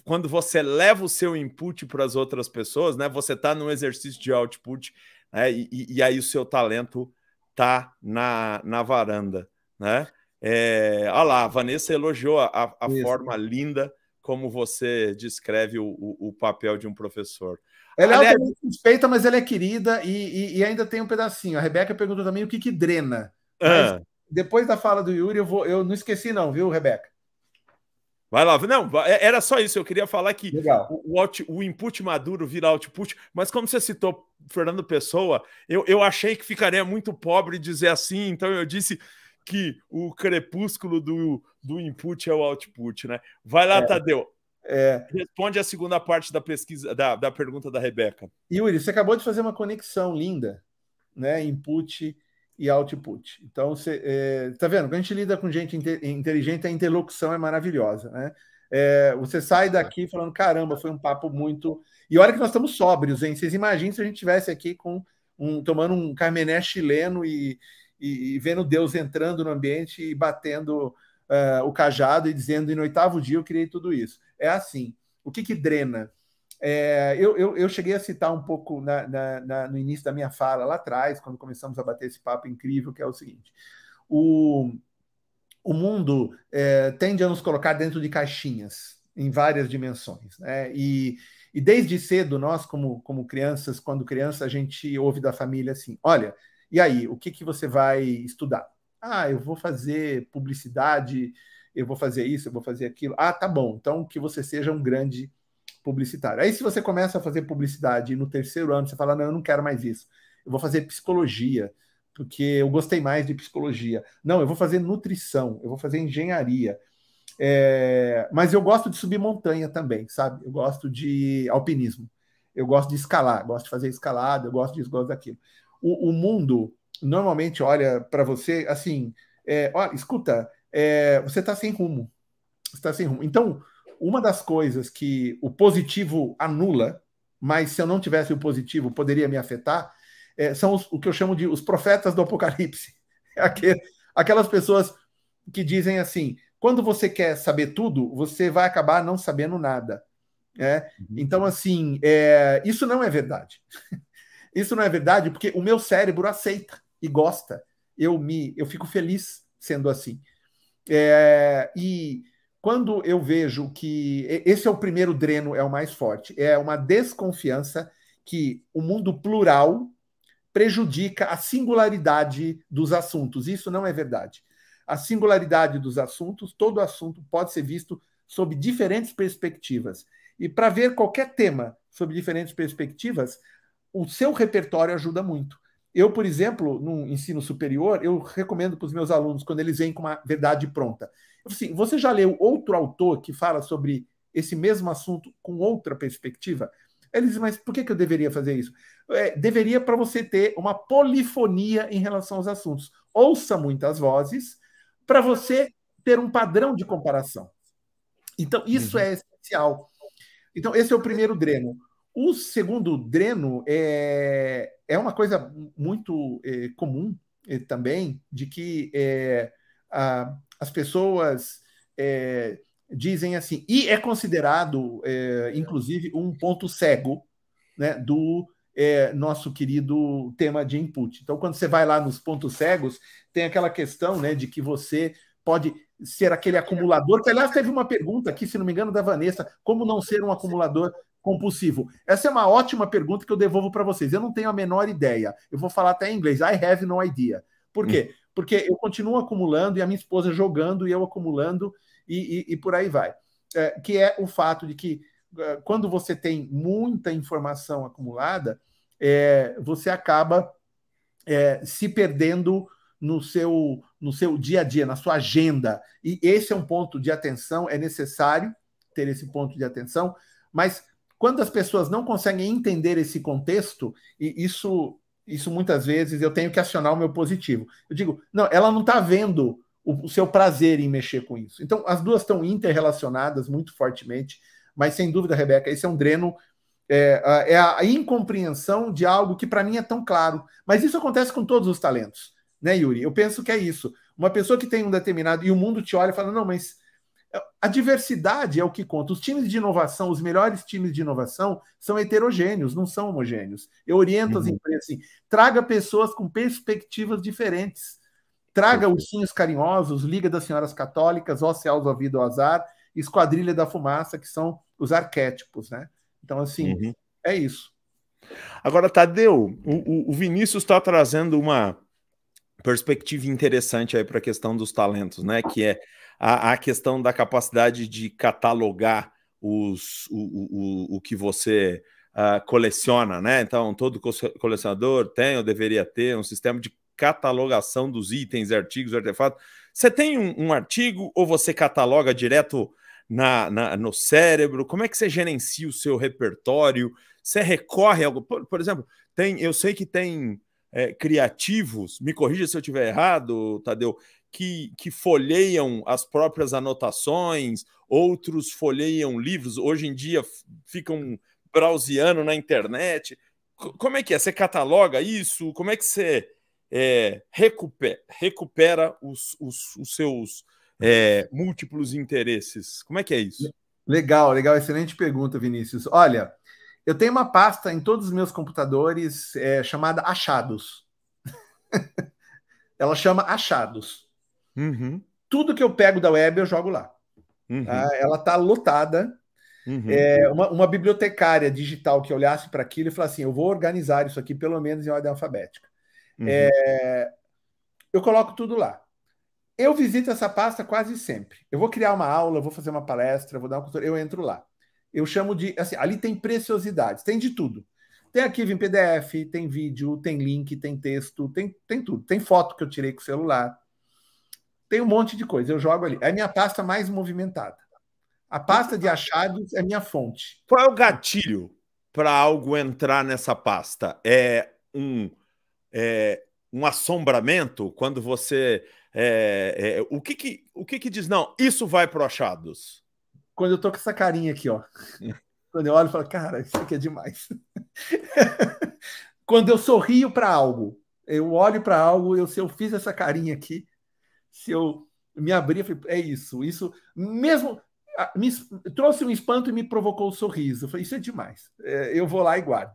quando você leva o seu input para as outras pessoas, né? Você está num exercício de output, né? E, e, aí o seu talento tá na, na varanda, né? É, olha lá, a Vanessa elogiou a, a forma linda como você descreve o, o, o papel de um professor. Ela é Aliás, é altamente suspeita, mas ela é querida e, e, e, ainda tem um pedacinho. A Rebeca perguntou também o que que drena. Ah. depois da fala do Yuri, eu, vou, eu não esqueci não, viu, Rebeca? Vai lá, não, é, era só isso. Eu queria falar que o, out, o, input maduro vira output, mas como você citou Fernando Pessoa, eu, eu achei que ficaria muito pobre dizer assim, então eu disse que o crepúsculo do, do input é o output, né? Vai lá, é. Tadeu. É... Responde a segunda parte da pesquisa da, da pergunta da Rebeca. Yuri, você acabou de fazer uma conexão linda, né? Input e output. Então, você é, tá vendo? Quando a gente lida com gente inteligente, a interlocução é maravilhosa, né? É, você sai daqui falando, caramba, foi um papo muito. E olha que nós estamos sóbrios, hein? Vocês imaginem se a gente tivesse aqui com um tomando um carmené chileno e, e, e vendo Deus entrando no ambiente e batendo uh, o cajado e dizendo em oitavo dia eu criei tudo isso é assim. O que, que drena? É, eu, eu, eu, cheguei a citar um pouco na, na, na, no início da minha fala lá atrás, quando começamos a bater esse papo incrível, que é o seguinte: o, o mundo é, tende a nos colocar dentro de caixinhas em várias dimensões, né? E, e desde cedo, nós, como, como crianças, quando criança, a gente ouve da família assim: olha, e aí, o que, que você vai estudar? Ah, eu vou fazer publicidade eu vou fazer isso, eu vou fazer aquilo. Ah, tá bom, então que você seja um grande publicitário. Aí, se você começa a fazer publicidade e no terceiro ano você fala, não, eu não quero mais isso, eu vou fazer psicologia, porque eu gostei mais de psicologia. Não, eu vou fazer nutrição, eu vou fazer engenharia. É... Mas eu gosto de subir montanha também, sabe? Eu gosto de alpinismo, eu gosto de escalar, gosto de fazer escalada, eu gosto disso, gosto daquilo. O, o mundo normalmente olha para você assim: é, olha, escuta, é, você está sem rumo. está sem rumo. Então, uma das coisas que o positivo anula, mas se eu não tivesse o positivo poderia me afetar, é, são os, o que eu chamo de os profetas do Apocalipse. <laughs> Aquelas pessoas que dizem assim: quando você quer saber tudo, você vai acabar não sabendo nada. É? Uhum. Então, assim, é, isso não é verdade. <laughs> Isso não é verdade porque o meu cérebro aceita e gosta. Eu me, eu fico feliz sendo assim. É, e quando eu vejo que esse é o primeiro dreno, é o mais forte, é uma desconfiança que o mundo plural prejudica a singularidade dos assuntos. Isso não é verdade. A singularidade dos assuntos, todo assunto pode ser visto sob diferentes perspectivas. E para ver qualquer tema sob diferentes perspectivas, o seu repertório ajuda muito. Eu, por exemplo, no ensino superior, eu recomendo para os meus alunos, quando eles vêm com uma verdade pronta. Assim, você já leu outro autor que fala sobre esse mesmo assunto com outra perspectiva? Eles dizem, mas por que, que eu deveria fazer isso? É, deveria para você ter uma polifonia em relação aos assuntos. Ouça muitas vozes para você ter um padrão de comparação. Então, isso uhum. é essencial. Então, esse é o primeiro dreno. O segundo dreno é, é uma coisa muito é, comum é, também, de que é, a, as pessoas é, dizem assim, e é considerado, é, inclusive, um ponto cego né, do é, nosso querido tema de input. Então, quando você vai lá nos pontos cegos, tem aquela questão né, de que você pode ser aquele acumulador. aliás, teve uma pergunta aqui, se não me engano, da Vanessa: como não ser um acumulador compulsivo? Essa é uma ótima pergunta que eu devolvo para vocês. Eu não tenho a menor ideia. Eu vou falar até em inglês. I have no idea. Por quê? Hum. Porque eu continuo acumulando e a minha esposa jogando e eu acumulando e, e, e por aí vai. É, que é o fato de que é, quando você tem muita informação acumulada, é, você acaba é, se perdendo no seu, no seu dia a dia, na sua agenda. E esse é um ponto de atenção, é necessário ter esse ponto de atenção, mas quando as pessoas não conseguem entender esse contexto, e isso, isso muitas vezes eu tenho que acionar o meu positivo. Eu digo, não, ela não está vendo o, o seu prazer em mexer com isso. Então, as duas estão interrelacionadas muito fortemente, mas sem dúvida, Rebeca, esse é um dreno é, a é incompreensão de algo que para mim é tão claro. Mas isso acontece com todos os talentos, né, Yuri? Eu penso que é isso. Uma pessoa que tem um determinado. E o mundo te olha e fala: não, mas a diversidade é o que conta. Os times de inovação, os melhores times de inovação, são heterogêneos, não são homogêneos. Eu oriento uhum. as empresas assim: traga pessoas com perspectivas diferentes. Traga uhum. ursinhos carinhosos, Liga das Senhoras Católicas, oceaus Céus, ao Vida, ao Azar, Esquadrilha da Fumaça, que são os arquétipos, né? Então, assim, uhum. é isso. Agora, Tadeu, o, o Vinícius está trazendo uma perspectiva interessante aí para a questão dos talentos, né? Que é a, a questão da capacidade de catalogar os, o, o, o que você uh, coleciona, né? Então, todo colecionador tem ou deveria ter um sistema de catalogação dos itens, artigos, artefatos. Você tem um, um artigo ou você cataloga direto na, na, no cérebro? Como é que você gerencia o seu repertório? Você recorre a algo? Por, por exemplo, tem, eu sei que tem é, criativos, me corrija se eu estiver errado, Tadeu, que, que folheiam as próprias anotações, outros folheiam livros, hoje em dia ficam browseando na internet. Como é que é? Você cataloga isso? Como é que você é, recupera, recupera os, os, os seus é, múltiplos interesses? Como é que é isso? Legal, legal, excelente pergunta, Vinícius. Olha, eu tenho uma pasta em todos os meus computadores é, chamada Achados. <laughs> Ela chama Achados. Uhum. Tudo que eu pego da web eu jogo lá. Uhum. Ah, tá? Ela está lotada. Uhum. É, uma, uma, bibliotecária digital que olhasse para aquilo e falasse assim: eu vou organizar isso aqui pelo menos em ordem alfabética. Uhum. É, eu coloco tudo lá. Eu visito essa pasta quase sempre. Eu vou criar uma aula, vou fazer uma palestra, vou dar uma consultoria, eu entro lá. Eu chamo de. Assim, ali tem preciosidades, tem de tudo. Tem arquivo em PDF, tem vídeo, tem link, tem texto, tem, tem tudo. Tem foto que eu tirei com o celular. Tem um monte de coisa, eu jogo ali. É a minha pasta mais movimentada. A pasta de achados é minha fonte. Qual é o gatilho para algo entrar nessa pasta? É um, é um assombramento quando você. É, é, o que que, o que que diz? Não, isso vai para achados. Quando eu tô com essa carinha aqui, ó. <laughs> quando eu olho e falo, cara, isso aqui é demais. <laughs> quando eu sorrio para algo, eu olho para algo, eu se eu fiz essa carinha aqui, se eu me abrir, falei, é isso, isso mesmo me, trouxe um espanto e me provocou um sorriso. Eu falei, isso é demais. É, eu vou lá e guardo.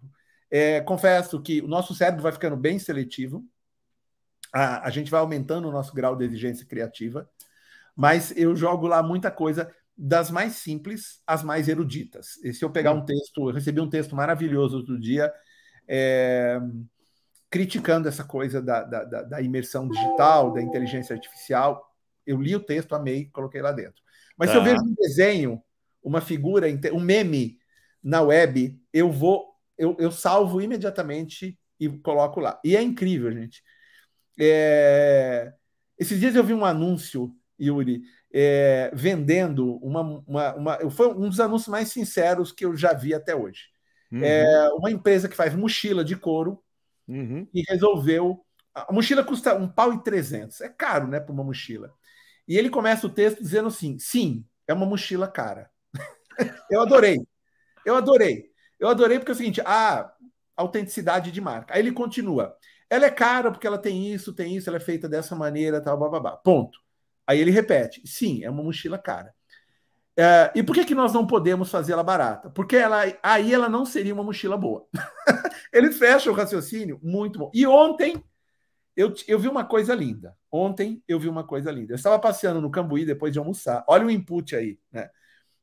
É, confesso que o nosso cérebro vai ficando bem seletivo, a, a gente vai aumentando o nosso grau de exigência criativa, mas eu jogo lá muita coisa das mais simples às mais eruditas. E se eu pegar um uhum. texto, eu recebi um texto maravilhoso outro dia, é, criticando essa coisa da, da, da, imersão digital, da inteligência artificial. Eu li o texto, amei, coloquei lá dentro. Mas se eu tá. vejo um desenho, uma figura, um meme na web, eu vou, eu, eu salvo imediatamente e coloco lá. E é incrível, gente. É... Esses dias eu vi um anúncio, Yuri, é... vendendo uma, uma, uma, Foi um dos anúncios mais sinceros que eu já vi até hoje. Uhum. É uma empresa que faz mochila de couro Uhum. E resolveu. A mochila custa um pau e trezentos. É caro, né, para uma mochila. E ele começa o texto dizendo assim: sim, é uma mochila cara. <laughs> eu adorei. Eu adorei. Eu adorei porque é o seguinte: a autenticidade de marca. Aí ele continua. Ela é cara porque ela tem isso, tem isso, ela é feita dessa maneira, tal, bababá. Ponto. Aí ele repete: sim, é uma mochila cara. É, e por que, que nós não podemos fazê-la barata? Porque ela, aí ela não seria uma mochila boa. <laughs> Ele fecha o raciocínio muito bom. E ontem eu, eu vi uma coisa linda. Ontem eu vi uma coisa linda. Eu estava passeando no Cambuí depois de almoçar. Olha o input aí, né?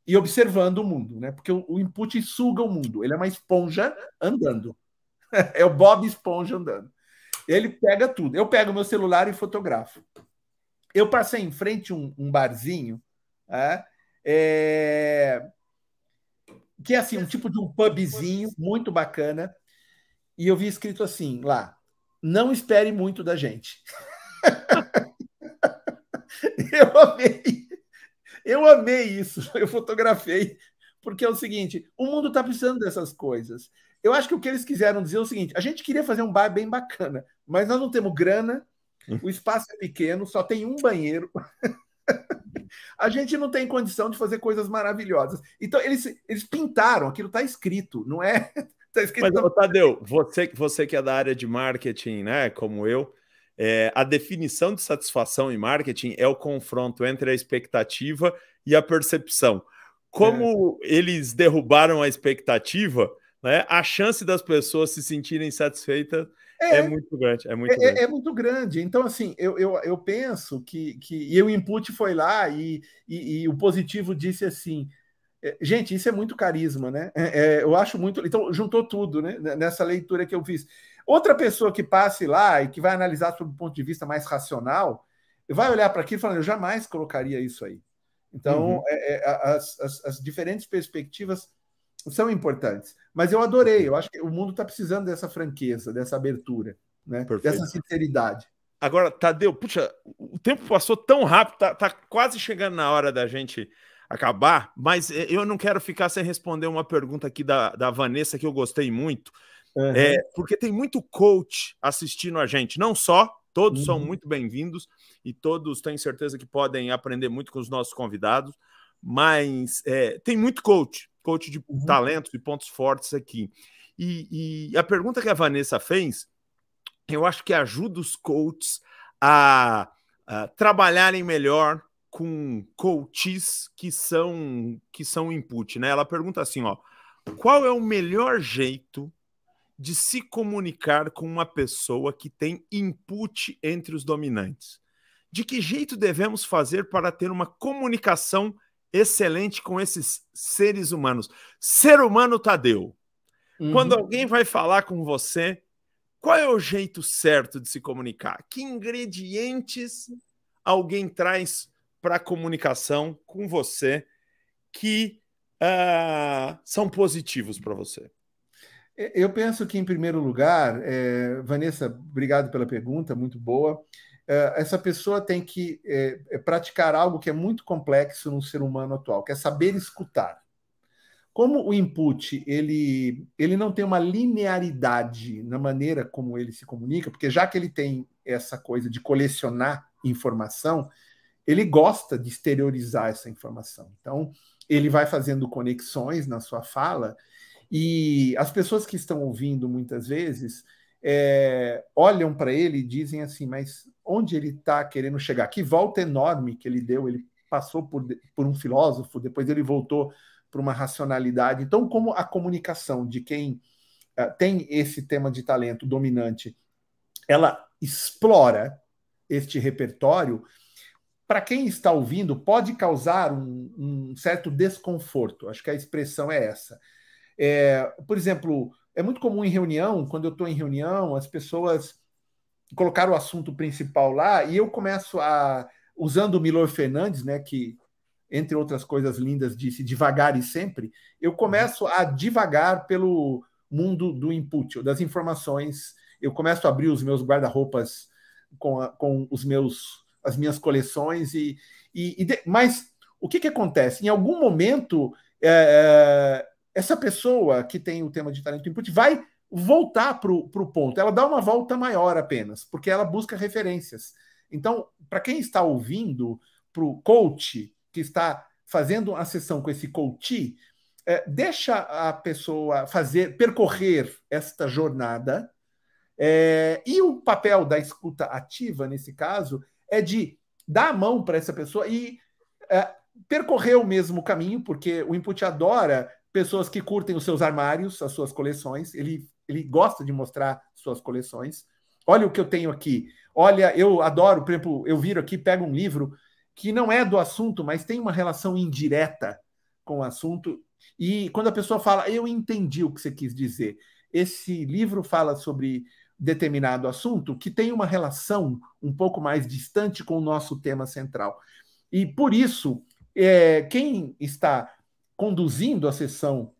E observando o mundo, né? Porque o, o input suga o mundo. Ele é uma esponja andando. <laughs> é o Bob Esponja andando. Ele pega tudo. Eu pego meu celular e fotografo. Eu passei em frente a um, um barzinho. É, é... Que é assim, um tipo de um pubzinho muito bacana. E eu vi escrito assim lá: não espere muito da gente. <laughs> eu amei. Eu amei isso. Eu fotografei. Porque é o seguinte: o mundo está precisando dessas coisas. Eu acho que o que eles quiseram dizer é o seguinte: a gente queria fazer um bar bem bacana, mas nós não temos grana, hum. o espaço é pequeno, só tem um banheiro. <laughs> A gente não tem condição de fazer coisas maravilhosas. Então, eles, eles pintaram, aquilo está escrito, não é? <laughs> Tá escrito... Mas, ô, Tadeu, você, você que é da área de marketing, né, como eu, é, a definição de satisfação em marketing é o confronto entre a expectativa e a percepção. Como é. eles derrubaram a expectativa, né, a chance das pessoas se sentirem satisfeitas é, é, muito grande, é muito é, é grande. É, é, muito grande. Então, assim, eu, eu, eu penso que, que. E o input foi lá e, e, e o positivo disse assim. É, gente, isso é muito carisma, né? É, eu acho muito. Então, juntou tudo, né, né? Nessa leitura que eu fiz. Outra pessoa que passe lá e que vai analisar sob um ponto de vista mais racional, vai olhar para aqui e falar: eu jamais colocaria isso aí. Então, uhum. as, as, as diferentes perspectivas são importantes. Mas eu adorei, eu acho que o mundo está precisando dessa franqueza, dessa abertura, né? dessa sinceridade. Agora, Tadeu, puxa, o tempo passou tão rápido, tá, tá quase chegando na hora da gente acabar, mas eh, eu não quero ficar sem responder uma pergunta aqui da, da Vanessa que eu gostei muito. Uhum. É, porque tem muito coach assistindo a gente, não só, todos uhum. são muito bem-vindos e todos têm certeza que podem aprender muito com os nossos convidados, mas é, tem muito coach coach de uhum. talentos e pontos fortes aqui. E, e a pergunta que a Vanessa fez, eu acho que ajuda os coaches a, a trabalharem melhor com coaches que são que são input, né? Ela pergunta assim, ó, qual é o melhor jeito de se comunicar com uma pessoa que tem input entre os dominantes? De que jeito devemos fazer para ter uma comunicação excelente com esses seres humanos. Ser humano Tadeu. Uhum. Quando alguém vai falar com você, qual é o jeito certo de se comunicar? Que ingredientes alguém traz para a comunicação com você que uh, são positivos para você? Eu penso que, em primeiro lugar, é... Vanessa, obrigado pela pergunta, muito boa. É, essa pessoa tem que é, é, praticar algo que é muito complexo no ser humano atual, que é saber escutar. Como o input ele, ele não tem uma linearidade na maneira como ele se comunica, porque já que ele tem essa coisa de colecionar informação, ele gosta de exteriorizar essa informação. Então, ele vai fazendo conexões na sua fala e as pessoas que estão ouvindo muitas vezes é, olham para ele e dizem assim: mas onde ele está querendo chegar? Que volta enorme que ele deu! Ele passou por, por um filósofo, depois ele voltou para uma racionalidade. Então, como a comunicação de quem uh, tem esse tema de talento dominante, ela explora este repertório, para quem está ouvindo, pode causar um, um, certo desconforto. Acho que a expressão é essa. É, por exemplo, é muito comum em reunião, quando eu estou em reunião, as pessoas colocar o assunto principal lá e eu começo a usando o Milor Fernandes, né, que entre outras coisas lindas disse devagar e sempre, eu uhum. começo a devagar pelo mundo do input, das informações. Eu começo a abrir os meus guarda-roupas com, com os meus as minhas coleções e, e, e de, mas o que, que acontece? Em algum momento é, essa pessoa que tem o tema de talento input vai voltar para o ponto. Ela dá uma volta maior apenas, porque ela busca referências. Então, para quem está ouvindo, para o coach que está fazendo a sessão com esse coach, é, deixa a pessoa fazer, percorrer esta jornada. É, e o papel da escuta ativa, nesse caso, é de dar a mão para essa pessoa e é, percorrer o mesmo caminho, porque o input adora pessoas que curtem os seus armários, as suas coleções. Ele, ele gosta de mostrar suas coleções. Olha o que eu tenho aqui. Olha, eu adoro, por exemplo, eu viro aqui, pego um livro que não é do assunto, mas tem uma relação indireta com o assunto. E quando a pessoa fala, eu entendi o que você quis dizer. Esse livro fala sobre determinado assunto que tem uma relação um pouco mais distante com o nosso tema central. E por isso, é, quem está conduzindo a sessão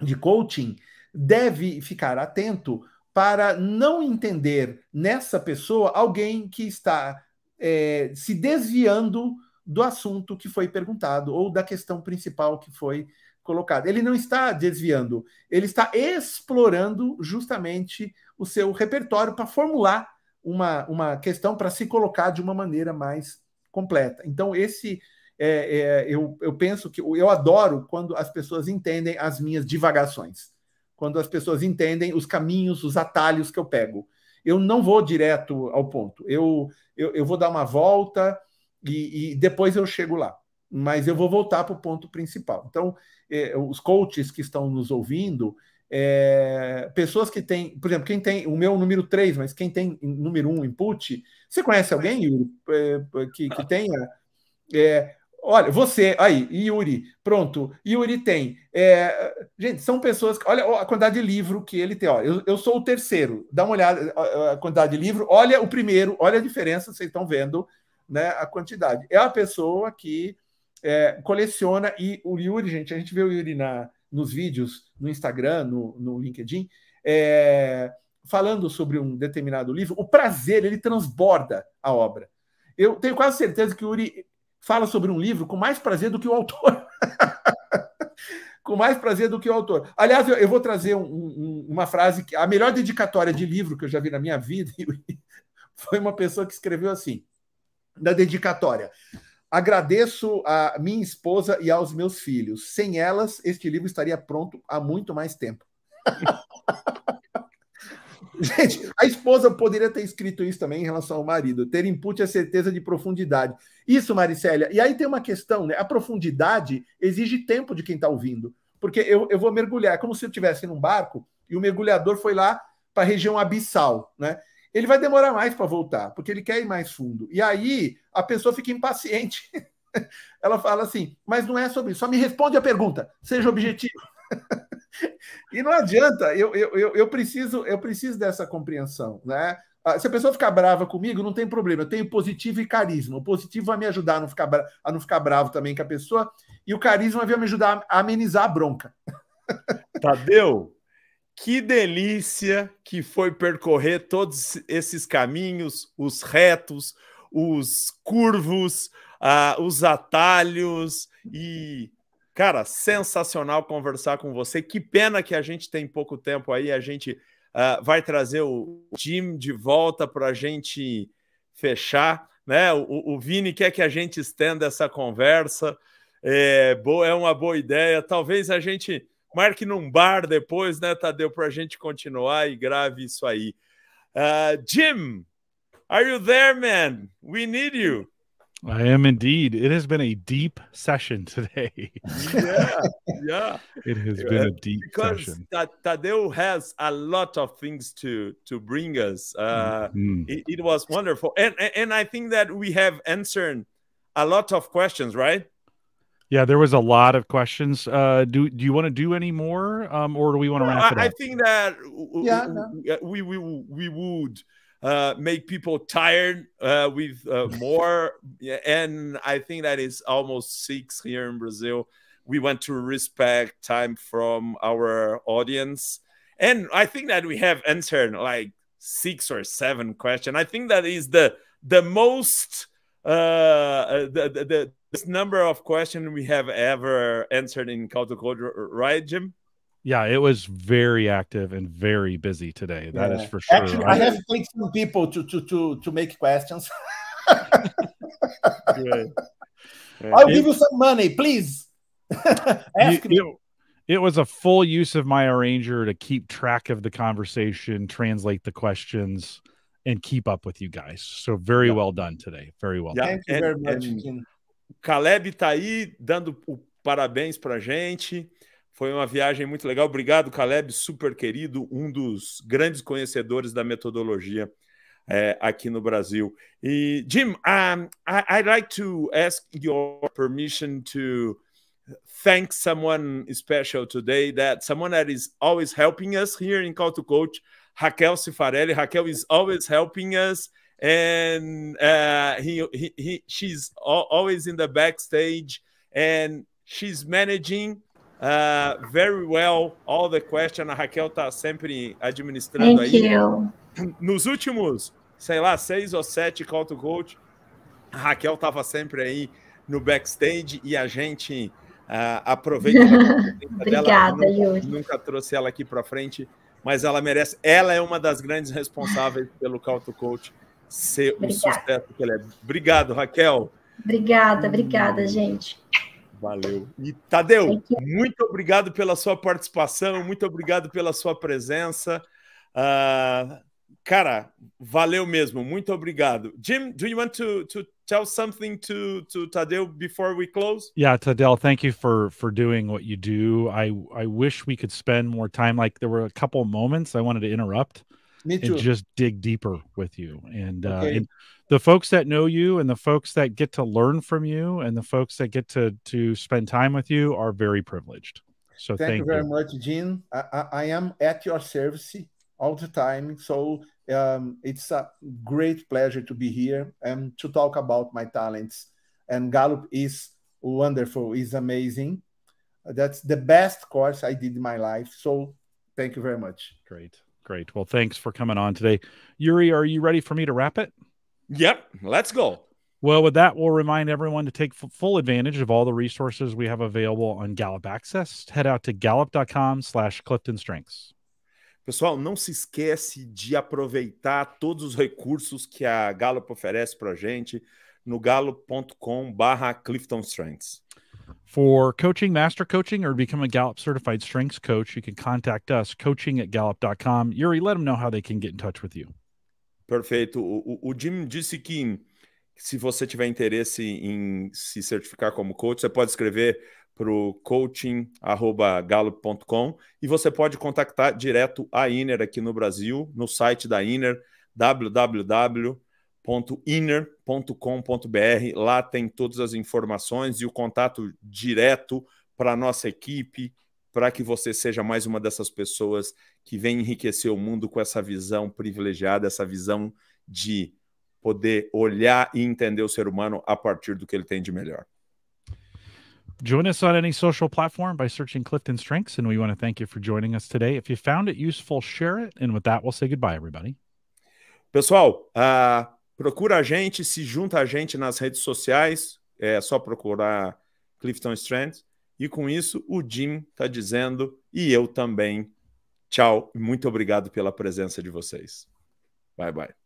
de coaching deve ficar atento para não entender nessa pessoa alguém que está é, se desviando do assunto que foi perguntado ou da questão principal que foi colocada. Ele não está desviando, ele está explorando justamente o seu repertório para formular uma, uma questão para se colocar de uma maneira mais completa. Então, esse é, é, eu, eu penso que eu adoro quando as pessoas entendem as minhas divagações, quando as pessoas entendem os caminhos, os atalhos que eu pego. Eu não vou direto ao ponto, eu, eu, eu vou dar uma volta e, e depois eu chego lá, mas eu vou voltar para o ponto principal. Então, é, os coaches que estão nos ouvindo, é, pessoas que têm, por exemplo, quem tem o meu número 3, mas quem tem número 1 input, você conhece alguém, Yuri, é, que, que ah. tenha? É, Olha, você, aí, Yuri, pronto. Yuri tem. É, gente, são pessoas que. Olha a quantidade de livro que ele tem. Ó, eu, eu sou o terceiro. Dá uma olhada a quantidade de livro. Olha o primeiro, olha a diferença, vocês estão vendo né, a quantidade. É uma pessoa que é, coleciona. E o Yuri, gente, a gente vê o Yuri na, nos vídeos, no Instagram, no, no LinkedIn, é, falando sobre um determinado livro. O prazer, ele transborda a obra. Eu tenho quase certeza que o Yuri fala sobre um livro com mais prazer do que o autor. <laughs> com mais prazer do que o autor. Aliás, eu, eu vou trazer um, um, uma frase que a melhor dedicatória de livro que eu já vi na minha vida <laughs> foi uma pessoa que escreveu assim na dedicatória. Agradeço a minha esposa e aos meus filhos. Sem elas, este livro estaria pronto há muito mais tempo. <laughs> Gente, a esposa poderia ter escrito isso também em relação ao marido. Ter input é certeza de profundidade. Isso, Maricélia. E aí tem uma questão, né? A profundidade exige tempo de quem está ouvindo. Porque eu, eu vou mergulhar, é como se eu estivesse num barco e o mergulhador foi lá para a região abissal, né? Ele vai demorar mais para voltar, porque ele quer ir mais fundo. E aí a pessoa fica impaciente. <laughs> Ela fala assim, mas não é sobre isso. Só me responde a pergunta. Seja objetivo. <laughs> <laughs> e não adianta, eu, eu, eu, preciso, eu preciso dessa compreensão, né? Ah, se a pessoa ficar brava comigo, não tem problema. Eu tenho positivo e carisma. O positivo vai me ajudar a não ficar, a não ficar bravo também com a pessoa, e o carisma vai me ajudar a amenizar a bronca. <laughs> Tadeu, que delícia que foi percorrer todos esses caminhos, os retos, os curvos, uh, os atalhos e Cara, sensacional conversar com você. Que pena que a gente tem pouco tempo aí. A gente uh, vai trazer o Jim de volta para a gente fechar. Né? O, o, Vini quer que a gente estenda essa conversa. É, boa, é uma boa ideia. Talvez a gente marque num bar depois, né, Tadeu, para a gente continuar e grave isso aí. Uh, Jim, are you there, man? We need you. I am indeed. It has been a deep session today. yeah, yeah. It has yeah. been a deep because session. Because Tadeu has a lot of things to to bring us. Uh, mm-hmm. it, it, was wonderful, and, and I think that we have answered a lot of questions, right? Yeah, there was a lot of questions. Uh, do do you want to do any more, um, or do we want to wrap it up? I think that yeah, no. we, we we would uh, make people tired uh, with uh, <laughs> more. and I think that is almost six here in Brazil. We want to respect time from our audience. And I think that we have answered like six or seven questions. I think that is the the most uh, uh the, the, the this number of questions we have ever answered in Culture Code, right, Jim? Yeah, it was very active and very busy today. That yeah. is for sure. Actually, I have clicked some people to to to to make questions. Good. <laughs> <laughs> I'll it, give you some money, please. <laughs> Ask you, me. You, it was a full use of my arranger to keep track of the conversation, translate the questions, and keep up with you guys. So very yeah. well done today. Very well. Yeah. Done. Thank you very much. Caleb tá aí dando o parabéns pra gente. Foi uma viagem muito legal. Obrigado, Caleb, super querido, um dos grandes conhecedores da metodologia é, aqui no Brasil. E, Jim, um, I, I'd like to ask your permission to thank someone special today, that someone that is always helping us here in Call to Coach, Raquel Cifarelli. Raquel is always helping us. And uh, he, he, he, she's always in the backstage and she's managing Uh, very well, all the question. A Raquel está sempre administrando Thank aí. You. Nos últimos, sei lá, seis ou sete call to coach, a Raquel estava sempre aí no backstage e a gente uh, aproveita <laughs> Obrigada, dela. Nunca, nunca trouxe ela aqui para frente, mas ela merece. Ela é uma das grandes responsáveis pelo call to coach ser Obrigada. o sucesso que ele é. Obrigado, Raquel. Obrigada, obrigada, gente. Valeu. E Tadeu, muito obrigado pela sua participação, muito obrigado pela sua presença. Uh, cara, valeu mesmo, muito obrigado. Jim, do you want to, to tell something to, to Tadeu before we close? Yeah, Tadeu, thank you for for doing what you do. I I wish we could spend more time. Like there were a couple moments I wanted to interrupt and just dig deeper with you. And uh, okay. uh, and the folks that know you and the folks that get to learn from you and the folks that get to to spend time with you are very privileged. So thank, thank you very you. much, Gene. I, I, am at your service all the time. So um, it's a great pleasure to be here and to talk about my talents. And Gallup is wonderful, is amazing. That's the best course I did in my life. So thank you very much. Great, great. Well, thanks for coming on today, Yuri. Are you ready for me to wrap it? Yep, let's go. Well, with that, we'll remind everyone to take f- full advantage of all the resources we have available on Gallup Access. Head out to gallup.com slash Clifton Strengths. Pessoal, não se esquece de aproveitar todos os recursos que a Gallup oferece para a gente no gallup.com barra Clifton Strengths. For coaching, master coaching, or become a Gallup certified strengths coach, you can contact us, coaching at gallup.com. Yuri, let them know how they can get in touch with you. Perfeito. O, o, Jim disse que se você tiver interesse em se certificar como coach, você pode escrever para o coaching.galo.com e você pode contactar direto a Iner aqui no Brasil, no site da Iner, www.iner.com.br. Lá tem todas as informações e o contato direto para a nossa equipe, para que você seja mais uma dessas pessoas que vem enriquecer o mundo com essa visão privilegiada, essa visão de poder olhar e entender o ser humano a partir do que ele tem de melhor. Join us on any social platform by searching Clifton Strengths, and we want to thank you for joining us today. If you found it useful, share it, and with that, we'll say goodbye, everybody. Pessoal, uh, procura a gente, se junta a gente nas redes sociais, é só procurar Clifton Strengths e com isso, o Jim está dizendo, e eu também. Tchau, muito obrigado pela presença de vocês. Bye, bye.